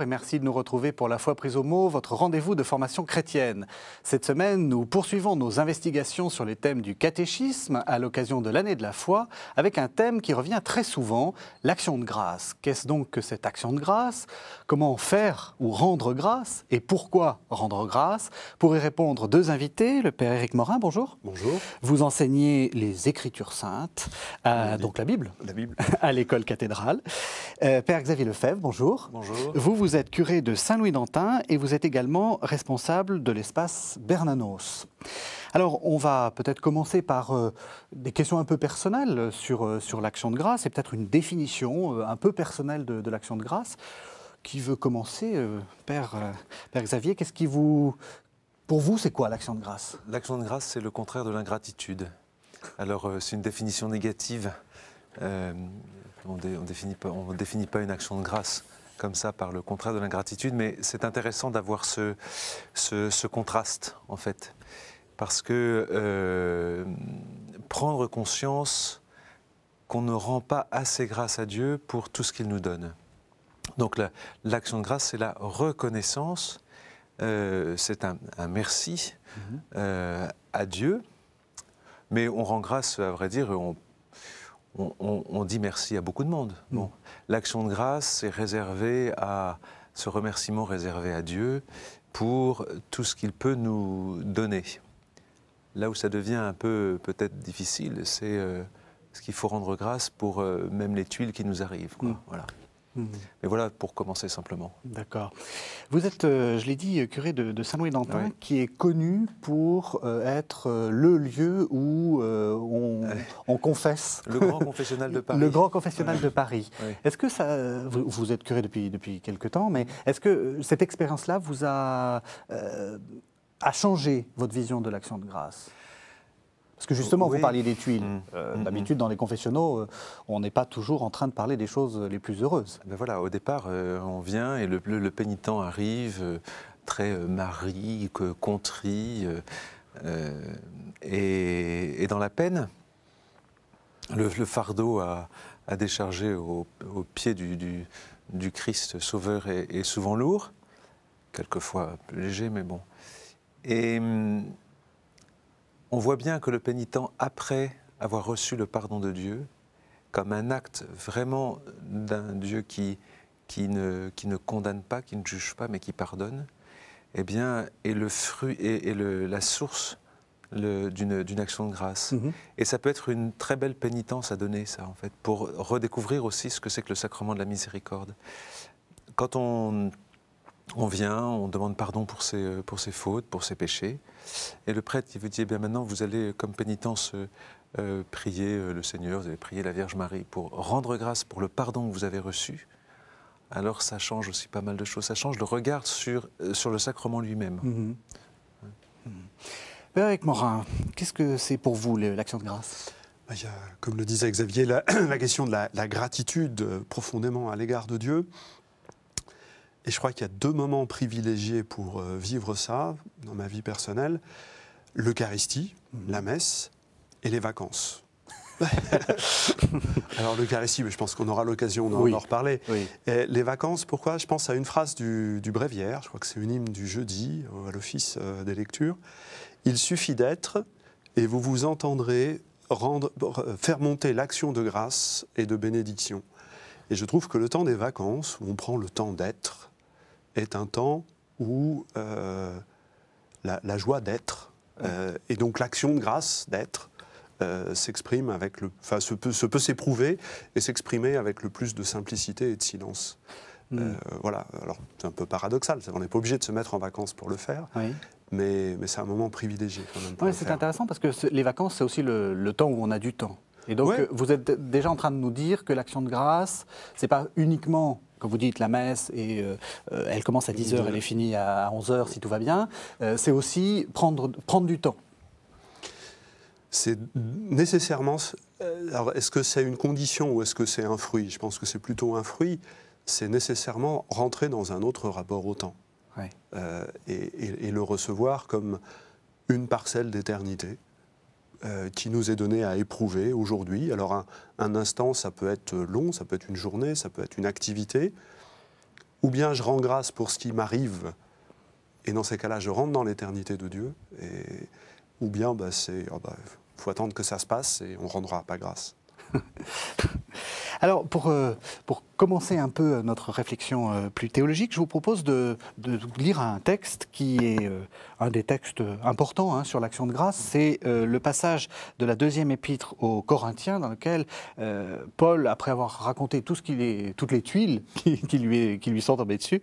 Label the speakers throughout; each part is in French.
Speaker 1: et merci de nous retrouver pour La foi prise au mot, votre rendez-vous de formation chrétienne. Cette semaine, nous poursuivons nos investigations sur les thèmes du catéchisme à l'occasion de l'année de la foi avec un thème qui revient très souvent, l'action de grâce. Qu'est-ce donc que cette action de grâce Comment faire ou rendre grâce Et pourquoi rendre grâce Pour y répondre, deux invités, le Père Éric Morin, bonjour. Bonjour. Vous enseignez les Écritures saintes, euh, donc la Bible, à l'école cathédrale. Euh, Père Xavier Lefebvre, bonjour. Bonjour. Vous, vous vous êtes curé de Saint-Louis-d'Antin et vous êtes également responsable de l'espace Bernanos. Alors, on va peut-être commencer par euh, des questions un peu personnelles sur, euh, sur l'action de grâce et peut-être une définition euh, un peu personnelle de, l'action de grâce. Qui veut commencer, père, père Xavier Qu'est-ce qui vous. Pour vous, c'est quoi l'action de grâce
Speaker 2: L'action de grâce, c'est le contraire de l'ingratitude. Alors, c'est une définition négative. on ne définit, pas une action de grâce comme ça par le contrat de l'ingratitude, mais c'est intéressant d'avoir ce, ce, contraste, en fait. Parce que euh, prendre conscience qu'on ne rend pas assez grâce à Dieu pour tout ce qu'il nous donne. Donc l'action de grâce, c'est la reconnaissance, euh, c'est un, un, merci mmh euh, à Dieu, mais on rend grâce, à vrai dire, on on, dit merci à beaucoup de monde. Mm. l'action de grâce, est réservée à ce remerciement réservé à Dieu pour tout ce qu'il peut nous donner. Là où ça devient un peu peut-être difficile, c'est euh, ce qu'il faut rendre grâce pour euh, même les tuiles qui nous arrivent. Mm. Voilà. Hmm. Mais voilà pour commencer simplement.
Speaker 1: D'accord. Vous êtes, euh, je l'ai dit, curé de, Saint-Louis-d'Antin, qui est connu pour euh, être euh, le lieu où on, confesse. Le grand confessionnal de Paris. le grand confessionnal de Paris. Est-ce que ça. Vous, êtes curé depuis, depuis quelques temps, mais est-ce que cette expérience-là vous a, a changé votre vision de l'action de grâce parce que justement, vous parliez des tuiles. Mm. Euh, mm, d'habitude, mm. dans les confessionnaux, euh, on n'est pas toujours en train de parler des choses les plus heureuses. Ben voilà, au départ, euh, on vient et
Speaker 2: le, pénitent arrive très mari, contrit. et, dans la peine, le, fardeau à, décharger au, pied du, Christ Sauveur est, souvent lourd, quelquefois léger, mais bon. Et hum, on voit bien que le pénitent, après avoir reçu le pardon de Dieu, comme un acte vraiment d'un Dieu qui, qui, ne, qui ne condamne pas, qui ne juge pas, mais qui pardonne, eh bien, est le fruit et la source d'une action de grâce. Mhm. Et ça peut être une très belle pénitence à donner, ça, en fait, pour redécouvrir aussi ce que c'est que le sacrement de la miséricorde. Quand on on vient, on demande pardon pour ses, euh, pour ses fautes, pour ses péchés. Et le prêtre, il vous dit, eh bien maintenant, vous allez, comme pénitence, euh, euh, prier le Seigneur, vous allez prier la Vierge Marie pour rendre grâce pour le pardon que vous avez reçu. Alors ça change aussi pas mal de choses. Ça change le regard sur, sur le sacrement lui-même. Mhm. Avec mhm. Morin, qu'est-ce que c'est pour vous l'action de grâce bah, comme le disait Xavier, la,
Speaker 3: question de la gratitude profondément à l'égard de Dieu. Et je crois qu'il y a deux moments privilégiés pour euh, vivre ça dans ma vie personnelle l'Eucharistie, mhm. la messe et les vacances. Alors l'Eucharistie, je pense qu'on aura l'occasion d'en reparler. les vacances, pourquoi Je pense à une phrase du, du Bréviaire, je crois que c'est une hymne du jeudi euh, à l'office euh, des lectures. Il suffit d'être et vous vous entendrez rendre, faire monter l'action de grâce et de bénédiction. Et je trouve que le temps des vacances, où on prend le temps d'être, est un temps où euh, la, joie d'être euh, et donc l'action de grâce d'être euh, s'exprime avec le, enfin, se peut, se peut s'éprouver et s'exprimer avec le plus de simplicité et de silence. Mm. voilà. Alors c'est un peu paradoxal. On n'est pas obligé de se mettre en vacances pour le faire. Mais, mais c'est un moment privilégié
Speaker 1: quand même. Oui, c'est intéressant parce que les vacances, c'est aussi le, le temps où on a du temps. Et donc, vous êtes déjà en train de nous dire que l'action de grâce, c'est pas uniquement quand vous dites la messe, et euh, euh, elle commence à 10h, elle est finie à 11h si tout va bien, euh, c'est aussi prendre, prendre du temps. C'est nécessairement. Alors, est-ce que c'est une
Speaker 3: condition ou est-ce que c'est un fruit Je pense que c'est plutôt un fruit. C'est nécessairement rentrer dans un autre rapport au temps et, et, le recevoir comme une parcelle d'éternité euh, qui nous est donné à éprouver aujourd'hui. Alors un, instant, ça peut être long, ça peut être une journée, ça peut être une activité, ou bien je rends grâce pour ce qui m'arrive, et dans ces cas-là, je rentre dans l'éternité de Dieu, et, ou bien bah, c'est, il ah bah, faut attendre que ça se passe, et on rendra pas grâce.
Speaker 1: Alors, euh, pour, commencer un peu notre réflexion euh, plus théologique, je vous propose de, lire un texte qui est euh, un des textes importants hein, sur l'action de grâce. C'est le passage de la deuxième épître aux Corinthiens dans lequel Paul, après avoir raconté tout ce est, toutes les tuiles qui, lui, sont tombées dessus,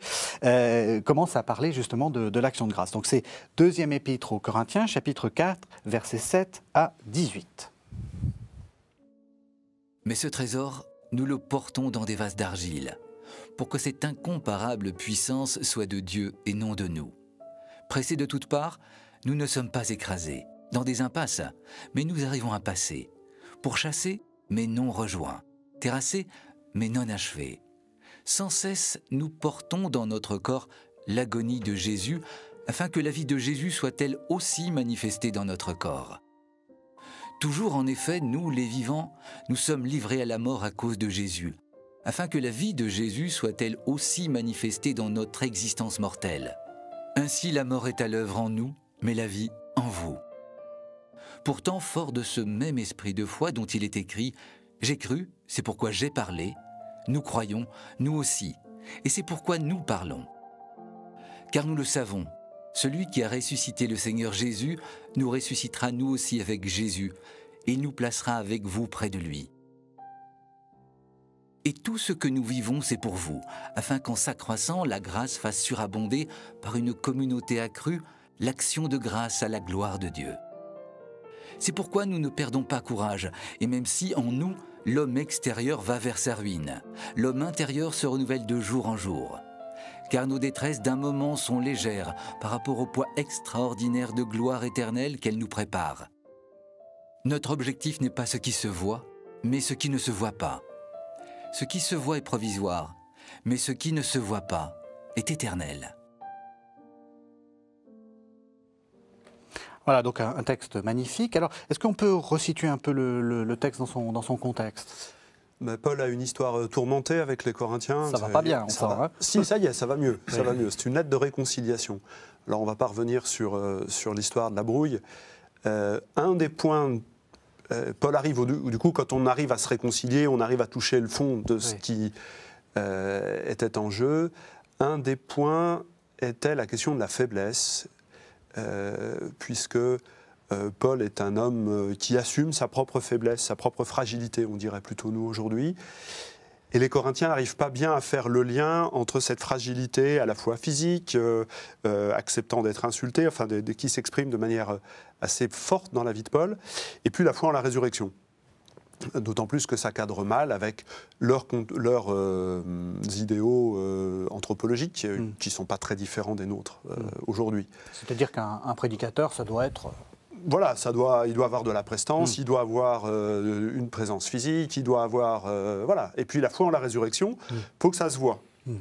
Speaker 1: commence à parler justement de, de l'action de grâce. Donc c'est deuxième épître aux Corinthiens, chapitre
Speaker 4: 4, versets 7 à 18. Mais ce trésor, nous le portons dans des vases d'argile, pour que cette incomparable puissance soit de Dieu et non de nous. Pressés de toutes parts, nous ne sommes pas écrasés, dans des impasses, mais nous arrivons à passer, pourchassés, mais non rejoints, terrassés, mais non achevés. Sans cesse, nous portons dans notre corps l'agonie de Jésus, afin que la vie de Jésus soit elle aussi manifestée dans notre corps. Toujours en effet, nous, les vivants, nous sommes livrés à la mort à cause de Jésus, afin que la vie de Jésus soit elle aussi manifestée dans notre existence mortelle. Ainsi la mort est à l'œuvre en nous, mais la vie en vous. Pourtant, fort de ce même esprit de foi dont il est écrit ⁇ J'ai cru, c'est pourquoi j'ai parlé ⁇ nous croyons, nous aussi, et c'est pourquoi nous parlons. Car nous le savons, celui qui a ressuscité le Seigneur Jésus nous ressuscitera nous aussi avec Jésus et nous placera avec vous près de lui. Et tout ce que nous vivons, c'est pour vous, afin qu'en s'accroissant, la grâce fasse surabonder par une communauté accrue l'action de grâce à la gloire de Dieu. C'est pourquoi nous ne perdons pas courage, et même si en nous, l'homme extérieur va vers sa ruine, l'homme intérieur se renouvelle de jour en jour car nos détresses d'un moment sont légères par rapport au poids extraordinaire de gloire éternelle qu'elle nous prépare. Notre objectif n'est pas ce qui se voit, mais ce qui ne se voit pas. Ce qui se voit est provisoire, mais ce qui ne se voit pas est éternel. Voilà donc
Speaker 1: un, texte magnifique. Alors, est-ce qu'on peut resituer un peu le, texte dans son contexte
Speaker 3: mais Paul a une histoire euh, tourmentée avec les Corinthiens. Ça va pas bien, ça va. Si, ça y est, ça va mieux. Ça va mieux. C'est une lettre de réconciliation. Alors, on va pas revenir sur, euh, sur l'histoire de la brouille. Euh, un des points Paul arrive, au, du coup, quand on arrive à se réconcilier, on arrive à toucher le fond de ce qui était en jeu. Un des points était la question de la faiblesse, puisque euh, Paul est un homme euh, qui assume sa propre faiblesse, sa propre fragilité, on dirait plutôt nous aujourd'hui. Et les Corinthiens n'arrivent pas bien à faire le lien entre cette fragilité à la fois physique, euh, acceptant d'être insulté, enfin qui s'exprime de manière assez forte dans la vie de Paul, et puis la foi en la résurrection. D'autant plus que ça cadre mal avec leurs, idéaux anthropologiques, hmm. qui ne sont pas très différents des nôtres hmm. aujourd'hui.
Speaker 1: C'est-à-dire qu'un prédicateur, ça doit être
Speaker 3: voilà, ça doit, il doit avoir de la prestance, hmm. il doit avoir euh, une présence physique, il doit avoir. Euh, voilà. Et puis la foi en la résurrection, il hmm. faut que ça se voit. Hmm.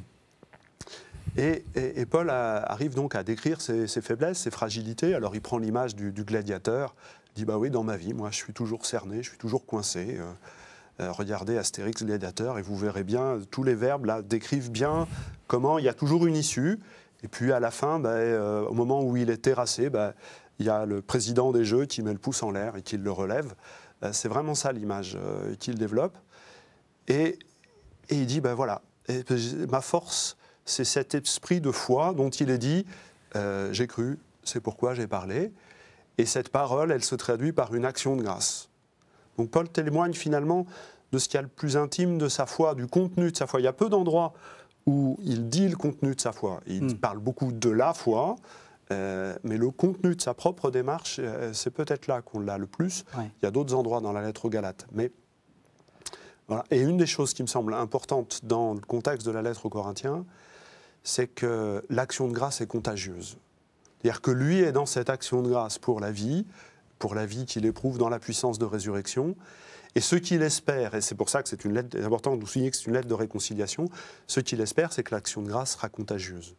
Speaker 3: Et, Paul arrive donc à décrire ses, faiblesses, ses fragilités. Alors il prend l'image du, gladiateur, dit Bah oui, dans ma vie, moi je suis toujours cerné, je suis toujours coincé. Euh, regardez Astérix gladiateur et vous verrez bien, tous les verbes là décrivent bien comment il y a toujours une issue. Et puis à la fin, bah, au moment où il est terrassé, bah, il y a le président des Jeux qui met le pouce en l'air et qui le relève. Euh, c'est vraiment ça l'image euh, qu'il développe. Et, il dit, ben voilà, ma force, c'est cet esprit de foi dont il est dit, euh, j'ai cru, c'est pourquoi j'ai parlé. Et cette parole, elle se traduit par une action de grâce. Donc Paul témoigne finalement de ce qu'il y a le plus intime de sa foi, du contenu de sa foi. Il y a peu d'endroits où il dit le contenu de sa foi. Il hmm. parle beaucoup de la foi, euh, mais le contenu de sa propre démarche, euh, c'est peut-être là qu'on l'a le plus. Il y a d'autres endroits dans la lettre aux Galates. Mais, Et une des choses qui me semble importante dans le contexte de la lettre aux Corinthiens, c'est que l'action de grâce est contagieuse. C'est-à-dire que lui est dans cette action de grâce pour la vie, pour la vie qu'il éprouve dans la puissance de résurrection. Et ce qu'il espère, et c'est pour ça que c'est une lettre, important de souligner que c'est une lettre de réconciliation, ce qu'il espère, c'est que l'action de grâce sera contagieuse.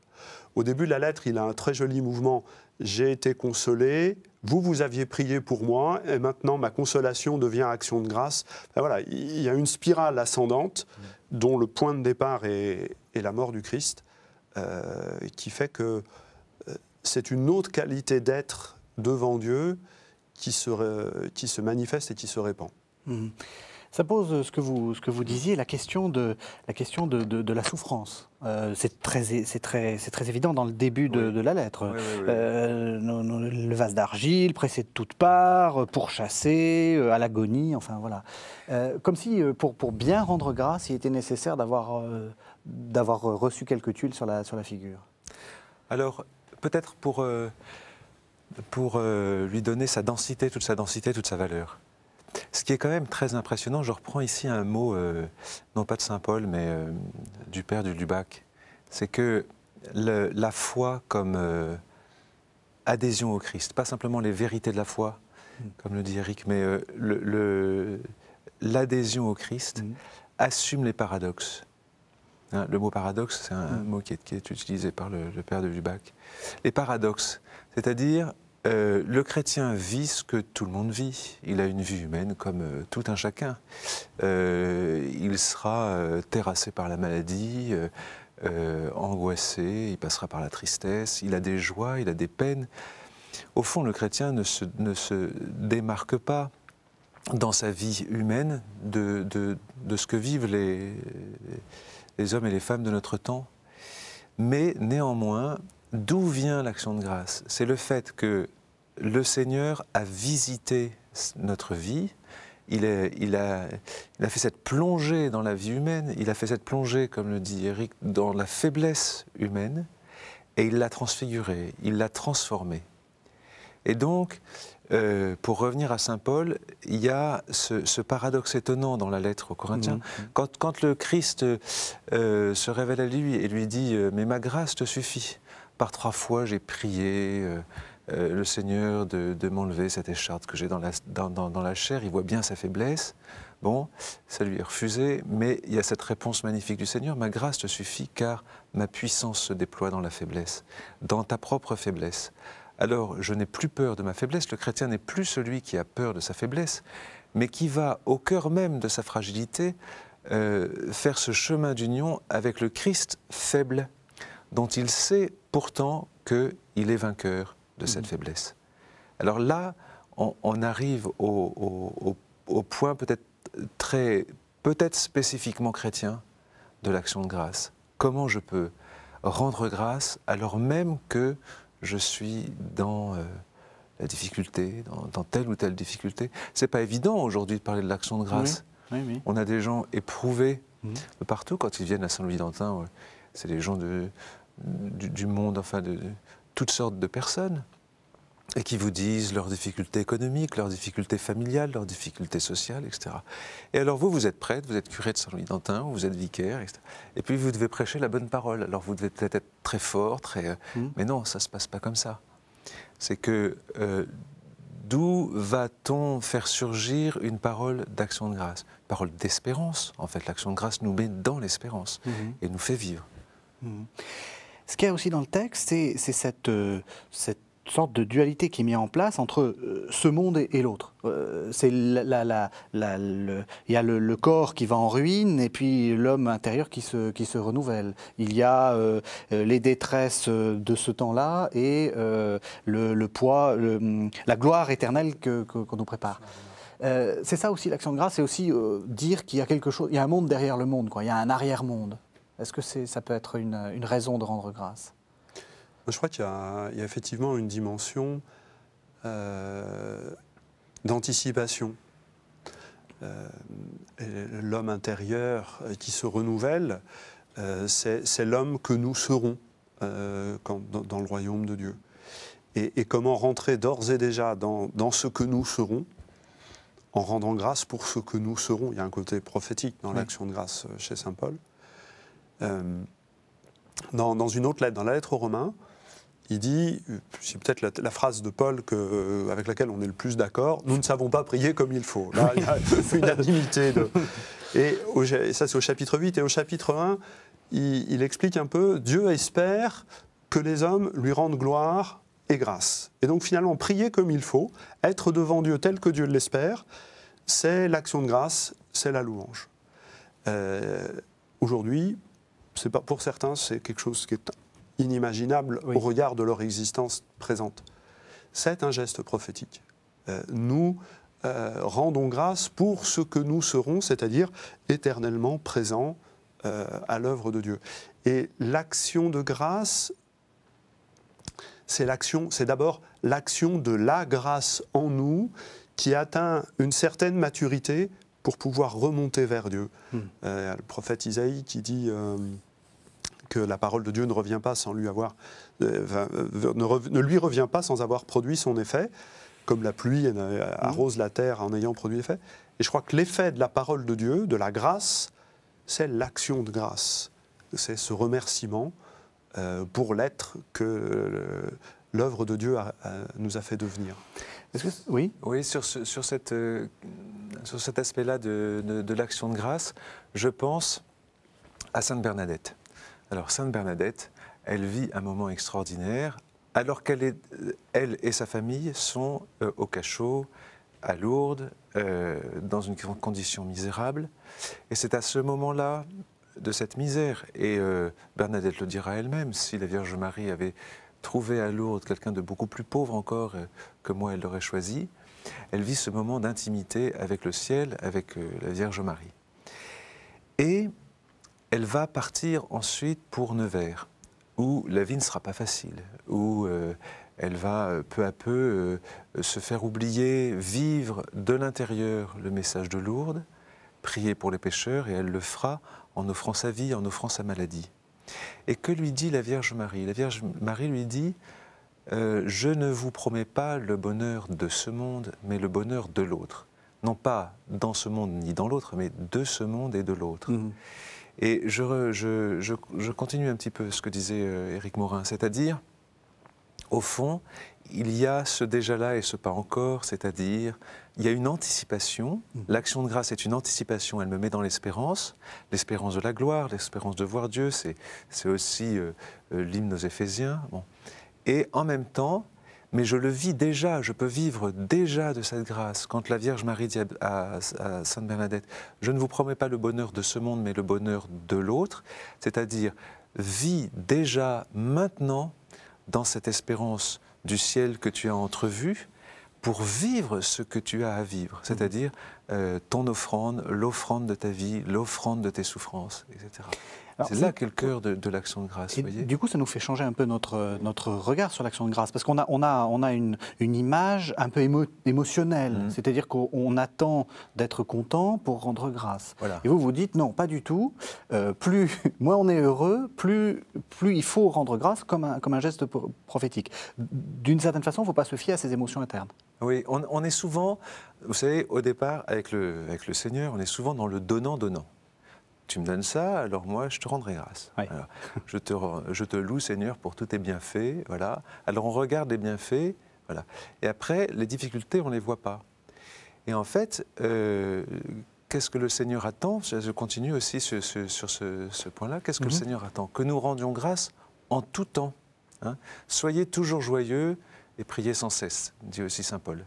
Speaker 3: Au début de la lettre, il a un très joli mouvement. J'ai été consolé, vous, vous aviez prié pour moi, et maintenant ma consolation devient action de grâce. voilà, il y a une spirale ascendante dont le point de départ est, la mort du Christ, euh, qui fait que euh, c'est une autre qualité d'être devant Dieu qui se manifeste et qui se répand.
Speaker 1: Mm. Ça pose ce que vous, ce que vous disiez, la question de la, question de, de, la souffrance. Euh, c'est très, très évident dans le début de, la lettre. Euh, le vase d'argile, pressé de toutes parts, pourchassé, euh, à l'agonie, enfin voilà. comme si, pour, pour, bien rendre grâce, il était nécessaire d'avoir reçu quelques tuiles sur la, sur la figure.
Speaker 2: Alors, peut-être pour, pour lui donner sa densité, toute sa densité, toute sa valeur. Ce qui est quand même très impressionnant, je reprends ici un mot, euh, non pas de Saint Paul, mais euh, du père du Lubac, c'est que la foi comme euh, adhésion au Christ, pas simplement les vérités de la foi, hmm. comme le dit Eric, mais l'adhésion le, au Christ hmm. assume les paradoxes. Hein, le mot paradoxe, c'est un, hmm. mot qui est, utilisé par le, père de Lubac. Les paradoxes, c'est-à-dire euh, le chrétien vit ce que tout le monde vit. Il a une vie humaine comme euh, tout un chacun. Euh, il sera terrassé par la maladie, angoissé, il passera par la tristesse, il a des joies, il a des peines. Au fond, le chrétien ne se, démarque pas dans sa vie humaine de, ce que vivent les hommes et les femmes de notre temps. Mais néanmoins, D'où vient l'action de grâce C'est le fait que le Seigneur a visité notre vie, il, a, fait cette plongée dans la vie humaine, il a fait cette plongée, comme le dit Eric, dans la faiblesse humaine, et il l'a transfigurée, il l'a transformée. Et donc, euh, pour revenir à Saint Paul, il y a ce, paradoxe étonnant dans la lettre aux Corinthiens. Mmh, mmh. Quand, le Christ euh, se révèle à lui et lui dit euh, Mais ma grâce te suffit par trois fois, j'ai prié euh, euh, le Seigneur de, m'enlever cette écharpe que j'ai dans la, chair. Il voit bien sa faiblesse. Bon, ça lui est refusé, mais il y a cette réponse magnifique du Seigneur, ma grâce te suffit car ma puissance se déploie dans la faiblesse, dans ta propre faiblesse. Alors je n'ai plus peur de ma faiblesse, le chrétien n'est plus celui qui a peur de sa faiblesse, mais qui va au cœur même de sa fragilité euh, faire ce chemin d'union avec le Christ faible dont il sait pourtant qu'il est vainqueur de cette mmh. faiblesse. Alors là, on, arrive au, point peut-être très, peut-être spécifiquement chrétien, de l'action de grâce. Comment je peux rendre grâce alors même que je suis dans euh, la difficulté, dans, telle ou telle difficulté C'est pas évident aujourd'hui de parler de l'action de grâce. On a des gens éprouvés mmh. partout quand ils viennent à Saint-Louis-d'Antin. C'est des gens de, du, monde, enfin de, toutes sortes de personnes, et qui vous disent leurs difficultés économiques, leurs difficultés familiales, leurs difficultés sociales, etc. Et alors vous, vous êtes prêtre, vous êtes curé de Saint-Louis d'Antin, vous êtes vicaire, etc. Et puis vous devez prêcher la bonne parole. Alors vous devez peut-être être très fort, très... Euh, mmh. Mais non, ça ne se passe pas comme ça. C'est que... Euh, d'où va-t-on faire surgir une parole d'action de grâce Parole d'espérance, en fait. L'action de grâce nous met dans l'espérance mmh. et nous fait vivre.
Speaker 1: Mmh. Ce qu'il y a aussi dans le texte, c'est cette, euh, cette sorte de dualité qui est mise en place entre euh, ce monde et, l'autre. Euh, la, la, il y a le, corps qui va en ruine et puis l'homme intérieur qui se, qui se renouvelle. Il y a les détresses de ce temps-là et le, poids, la gloire éternelle qu'on nous prépare. c'est ça aussi l'action de grâce, c'est aussi dire qu'il y a quelque chose, il y a un monde derrière le monde, quoi. il y a un arrière-monde. Est-ce que ça peut être une, raison de rendre grâce
Speaker 3: Je crois qu'il y, a effectivement une dimension euh, d'anticipation. Euh, l'homme intérieur euh, qui se renouvelle, c'est l'homme que nous serons dans, le royaume de Dieu. Et, comment rentrer d'ores et déjà dans, ce que nous serons en rendant grâce pour ce que nous serons. Il y a un côté prophétique dans l'action de grâce chez Saint Paul. Euh, dans, une autre lettre, dans la lettre aux Romains, il dit, c'est peut-être la, phrase de Paul que, euh, avec laquelle on est le plus d'accord, nous ne savons pas prier comme il faut. Là, il y a unanimité. De... Et, ça, c'est au chapitre 8. Et au chapitre 1, il, explique un peu, Dieu espère que les hommes lui rendent gloire et grâce. Et donc finalement, prier comme il faut, être devant Dieu tel que Dieu l'espère, c'est l'action de grâce, c'est la louange. Euh, aujourd'hui, c'est pas, pour certains, c'est quelque chose qui est inimaginable au regard de leur existence présente. C'est un geste prophétique. Euh, nous euh, rendons grâce pour ce que nous serons, c'est-à-dire éternellement présents euh, à l'œuvre de Dieu. Et l'action de grâce, c'est l'action, c'est d'abord l'action de la grâce en nous qui atteint une certaine maturité pour pouvoir remonter vers Dieu. Hmm. le prophète Isaïe qui dit que la parole de Dieu ne revient pas sans lui avoir, euh, euh, ne, lui revient pas sans avoir produit son effet, comme la pluie euh, mm. arrose la terre en ayant produit l'effet. Et je crois que l'effet de la parole de Dieu, de la grâce, c'est l'action de grâce, c'est ce remerciement pour l'être que l'œuvre
Speaker 2: de Dieu nous a fait devenir. Que, oui Oui, sur, sur, cette, sur cet aspect-là de, de l'action de grâce, je pense à Sainte Bernadette. Alors, Sainte Bernadette, elle vit un moment extraordinaire alors qu'elle et sa famille sont euh, au cachot, à Lourdes, euh, dans une condition misérable. Et c'est à ce moment-là de cette misère, et euh, Bernadette le dira elle-même, si la Vierge Marie avait trouvé à Lourdes quelqu'un de beaucoup plus pauvre encore que moi, elle l'aurait choisi, elle vit ce moment d'intimité avec le ciel, avec la Vierge Marie. Et elle va partir ensuite pour Nevers, où la vie ne sera pas facile, où euh, elle va euh, peu à peu euh, se faire oublier, vivre de l'intérieur le message de Lourdes, prier pour les pécheurs, et elle le fera en offrant sa vie, en offrant sa maladie. Et que lui dit la Vierge Marie La Vierge Marie lui dit, je ne vous promets pas le bonheur de ce monde, mais le bonheur de l'autre. Non pas dans ce monde ni dans l'autre, mais de ce monde et de l'autre. Mmh. Et je, je, je, je, continue un petit peu ce que disait euh, Éric Morin, c'est-à-dire, au fond, il y a ce déjà-là et ce pas encore, c'est-à-dire, il y a une anticipation, mm. l'action de grâce est une anticipation, elle me met dans l'espérance, l'espérance de la gloire, l'espérance de voir Dieu, c'est aussi euh, euh, l'hymne aux Éphésiens. Bon. Et en même temps, mais je le vis déjà, je peux vivre déjà de cette grâce. Quand la Vierge Marie dit à, Sainte Bernadette, je ne vous promets pas le bonheur de ce monde, mais le bonheur de l'autre, c'est-à-dire vis déjà maintenant dans cette espérance du ciel que tu as entrevue pour vivre ce que tu as à vivre, c'est-à-dire euh, ton offrande, l'offrande de ta vie, l'offrande de tes souffrances, etc. C'est là qu'est le cœur de, l'action de grâce. Et voyez. Du
Speaker 1: coup, ça nous fait changer un peu notre, notre regard sur l'action de grâce, parce qu'on a, on a, on a une, une image un peu émotionnelle, mm. c'est-à-dire qu'on attend d'être content pour rendre grâce. Et vous vous dites, non, pas du tout, euh, plus moins on est heureux, plus, plus il faut rendre grâce comme un, comme un geste prophétique. D'une certaine façon, il ne faut pas se fier à ses émotions internes.
Speaker 2: Oui, on, est souvent, vous savez, au départ, avec le, Seigneur, on est souvent dans le donnant-donnant. Tu me donnes ça, alors moi, je te rendrai grâce. je, te, loue, Seigneur, pour tous tes bienfaits. Voilà. Alors, on regarde les bienfaits. Voilà. Et après, les difficultés, on ne les voit pas. Et en fait, euh, qu'est-ce que le Seigneur attend Je continue aussi sur, ce, point-là. Qu'est-ce que le mhm. Seigneur attend Que nous rendions grâce en tout temps. Hein. Soyez toujours joyeux, et prier sans cesse, dit aussi Saint Paul.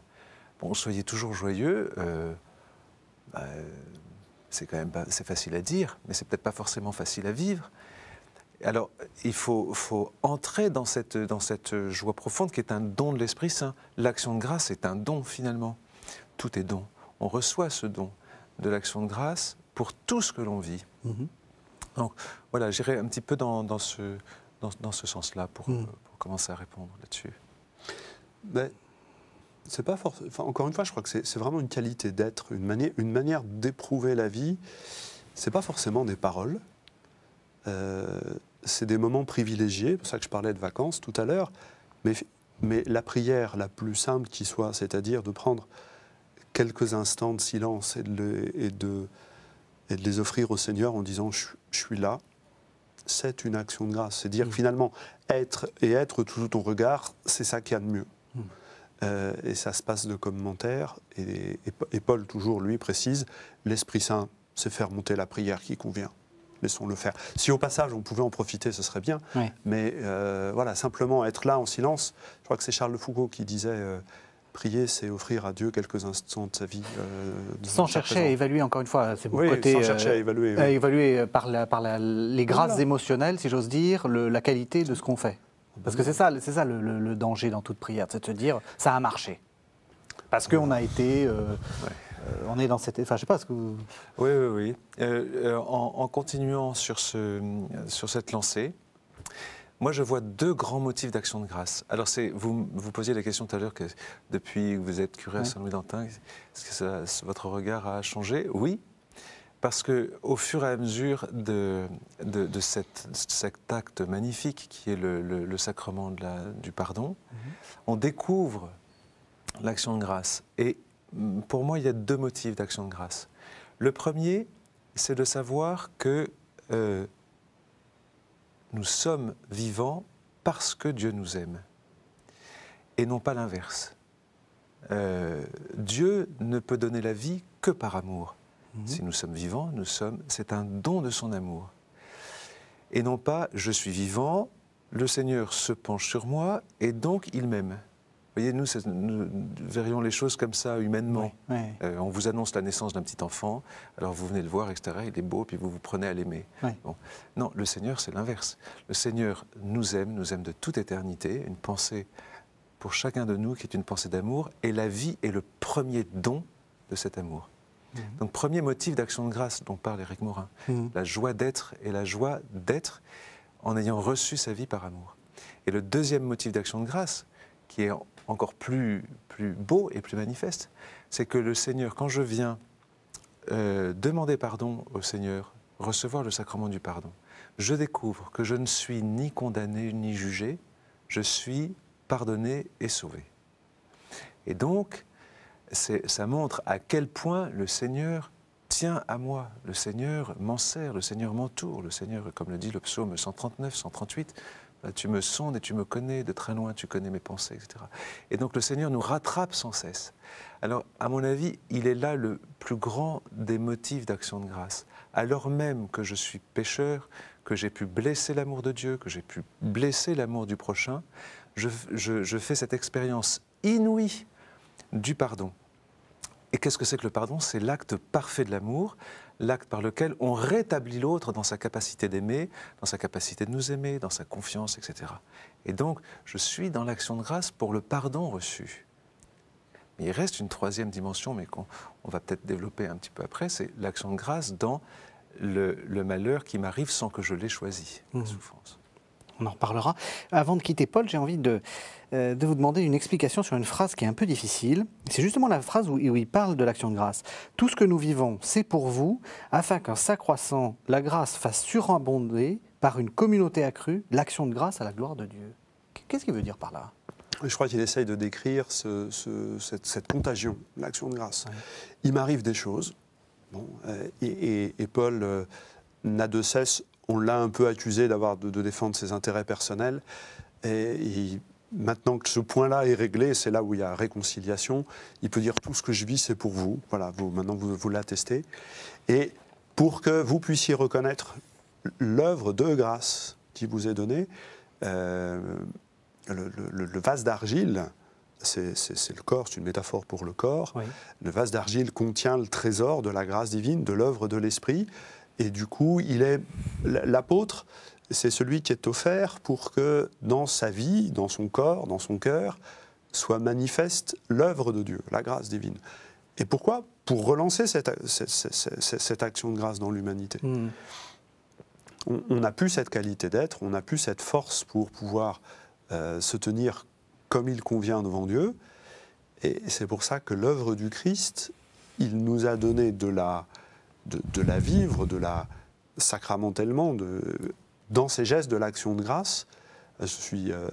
Speaker 2: Bon, soyez toujours joyeux, euh, bah, c'est quand même c'est facile à dire, mais c'est peut-être pas forcément facile à vivre. Alors, il faut, faut entrer dans cette, dans cette joie profonde qui est un don de l'Esprit Saint. L'action de grâce est un don finalement. Tout est don. On reçoit ce don de l'action de grâce pour tout ce que l'on vit. Mhm. Donc voilà, j'irai un petit peu dans, dans ce, dans, dans ce sens-là pour mhm. commencer à répondre là-dessus.
Speaker 3: Ben, c'est pas forcément. encore une fois, je crois que c'est vraiment une qualité d'être, une, manière, une manière d'éprouver la vie. C'est pas forcément des paroles. Euh, c'est des moments privilégiés. C'est pour ça que je parlais de vacances tout à l'heure. Mais, mais la prière la plus simple qui soit, c'est-à-dire de prendre quelques instants de silence et de, de, de les offrir au Seigneur en disant je, suis là, c'est une action de grâce. C'est dire mmh. finalement être et être tout ton regard, c'est ça qui a de mieux. Euh, et ça se passe de commentaires. Et, Paul, toujours, lui, précise l'Esprit Saint, c'est faire monter la prière qui convient. Laissons-le faire. Si au passage on pouvait en profiter, ce serait bien. Mais euh, voilà, simplement être là en silence. Je crois que c'est Charles de Foucault qui disait euh, prier, c'est offrir à Dieu quelques instants de sa vie. sans chercher à
Speaker 1: évaluer, encore une fois, c'est beaucoup côté. Sans chercher à évaluer. évaluer par, les grâces émotionnelles, si j'ose dire, la qualité de ce qu'on fait. Parce que c'est ça, c'est ça le, danger dans toute prière, c'est de se dire ça a marché. Parce qu'on a été. Euh, euh, on est dans cette. Enfin, je sais pas ce que vous. Oui, oui, oui. Euh,
Speaker 2: en, continuant sur, ce, sur cette lancée, moi, je vois deux grands motifs d'action de grâce. Alors, vous, vous posiez la question tout à l'heure que depuis que vous êtes curé à Saint-Louis-d'Antin, est-ce que votre regard a changé Oui, parce que au fur et à mesure de, cet acte magnifique qui est le, sacrement du pardon, mhm. on découvre l'action de grâce. Et mm, pour moi, il y a deux motifs d'action de grâce. Le premier, c'est de savoir que euh, nous sommes vivants parce que Dieu nous aime, et non pas l'inverse. Euh, Dieu ne peut donner la vie que par amour. Si nous sommes vivants, C'est un don de son amour. Et non pas je suis vivant, le Seigneur se penche sur moi et donc il m'aime. Vous voyez, nous, nous, verrions les choses comme ça, humainement. Euh, on vous annonce la naissance d'un petit enfant, alors vous venez le voir, etc., il est beau, puis vous vous prenez à l'aimer. Non, le Seigneur, c'est l'inverse. Le Seigneur nous aime, nous aime de toute éternité, une pensée pour chacun de nous qui est une pensée d'amour, et la vie est le premier don de cet amour. Mhm. Donc premier motif d'action de grâce dont parle Éric Morin, mhm. la joie d'être et la joie d'être en ayant reçu sa vie par amour. Et le deuxième motif d'action de grâce, qui est encore plus, plus beau et plus manifeste, c'est que le Seigneur, quand je viens euh, demander pardon au Seigneur, recevoir le sacrement du pardon, je découvre que je ne suis ni condamné ni jugé, je suis pardonné et sauvé. Et donc, ça montre à quel point le Seigneur tient à moi, le Seigneur m'en sert, le Seigneur m'entoure, le Seigneur, comme le dit le psaume 139, 138, tu me sondes et tu me connais, de très loin tu connais mes pensées, etc. Et donc le Seigneur nous rattrape sans cesse. Alors, à mon avis, il est là le plus grand des motifs d'action de grâce. Alors même que je suis pécheur, que j'ai pu blesser l'amour de Dieu, que j'ai pu blesser l'amour du prochain, je, je, fais cette expérience inouïe du pardon. Et qu'est-ce que c'est que le pardon C'est l'acte parfait de l'amour, l'acte par lequel on rétablit l'autre dans sa capacité d'aimer, dans sa capacité de nous aimer, dans sa confiance, etc. Et donc, je suis dans l'action de grâce pour le pardon reçu. Mais il reste une troisième dimension, mais qu'on va peut-être développer un petit peu après, c'est l'action de grâce dans le, malheur qui m'arrive sans que je l'ai choisi,
Speaker 1: la mmh. souffrance on en parlera Avant de quitter Paul, j'ai envie euh, de, vous demander une explication sur une phrase qui est un peu difficile. C'est justement la phrase où, il parle de l'action de grâce. Tout ce que nous vivons, c'est pour vous, afin qu'en s'accroissant, la grâce fasse surabonder par une communauté accrue l'action de grâce à la gloire de Dieu. Qu'est-ce qu'il veut dire par là
Speaker 3: je crois qu'il essaye de décrire cette, contagion, l'action de grâce. Il m'arrive des choses, euh, et, Paul euh, n'a de cesse on l'a un peu accusé d'avoir de, défendre ses intérêts personnels. Et, maintenant que ce point-là est réglé, c'est là où il y a réconciliation. Il peut dire tout ce que je vis, c'est pour vous. Voilà, vous, maintenant vous, vous l'attestez. Et pour que vous puissiez reconnaître l'œuvre de grâce qui vous est donnée, euh, le, vase d'argile, c'est le corps, c'est une métaphore pour le corps. Le vase d'argile contient le trésor de la grâce divine, de l'œuvre de l'esprit. Et du coup, il est l'apôtre, c'est celui qui est offert pour que dans sa vie, dans son corps, dans son cœur, soit manifeste l'œuvre de Dieu, la grâce divine. Et pourquoi Pour relancer cette, action de grâce dans l'humanité. Hmm. On, n'a plus cette qualité d'être, on n'a plus cette force pour pouvoir euh, se tenir comme il convient devant Dieu. Et c'est pour ça que l'œuvre du Christ, il nous a donné de la, de, la vivre, de la sacramentellement, de, dans ces gestes de l'action de grâce, euh, je suis euh,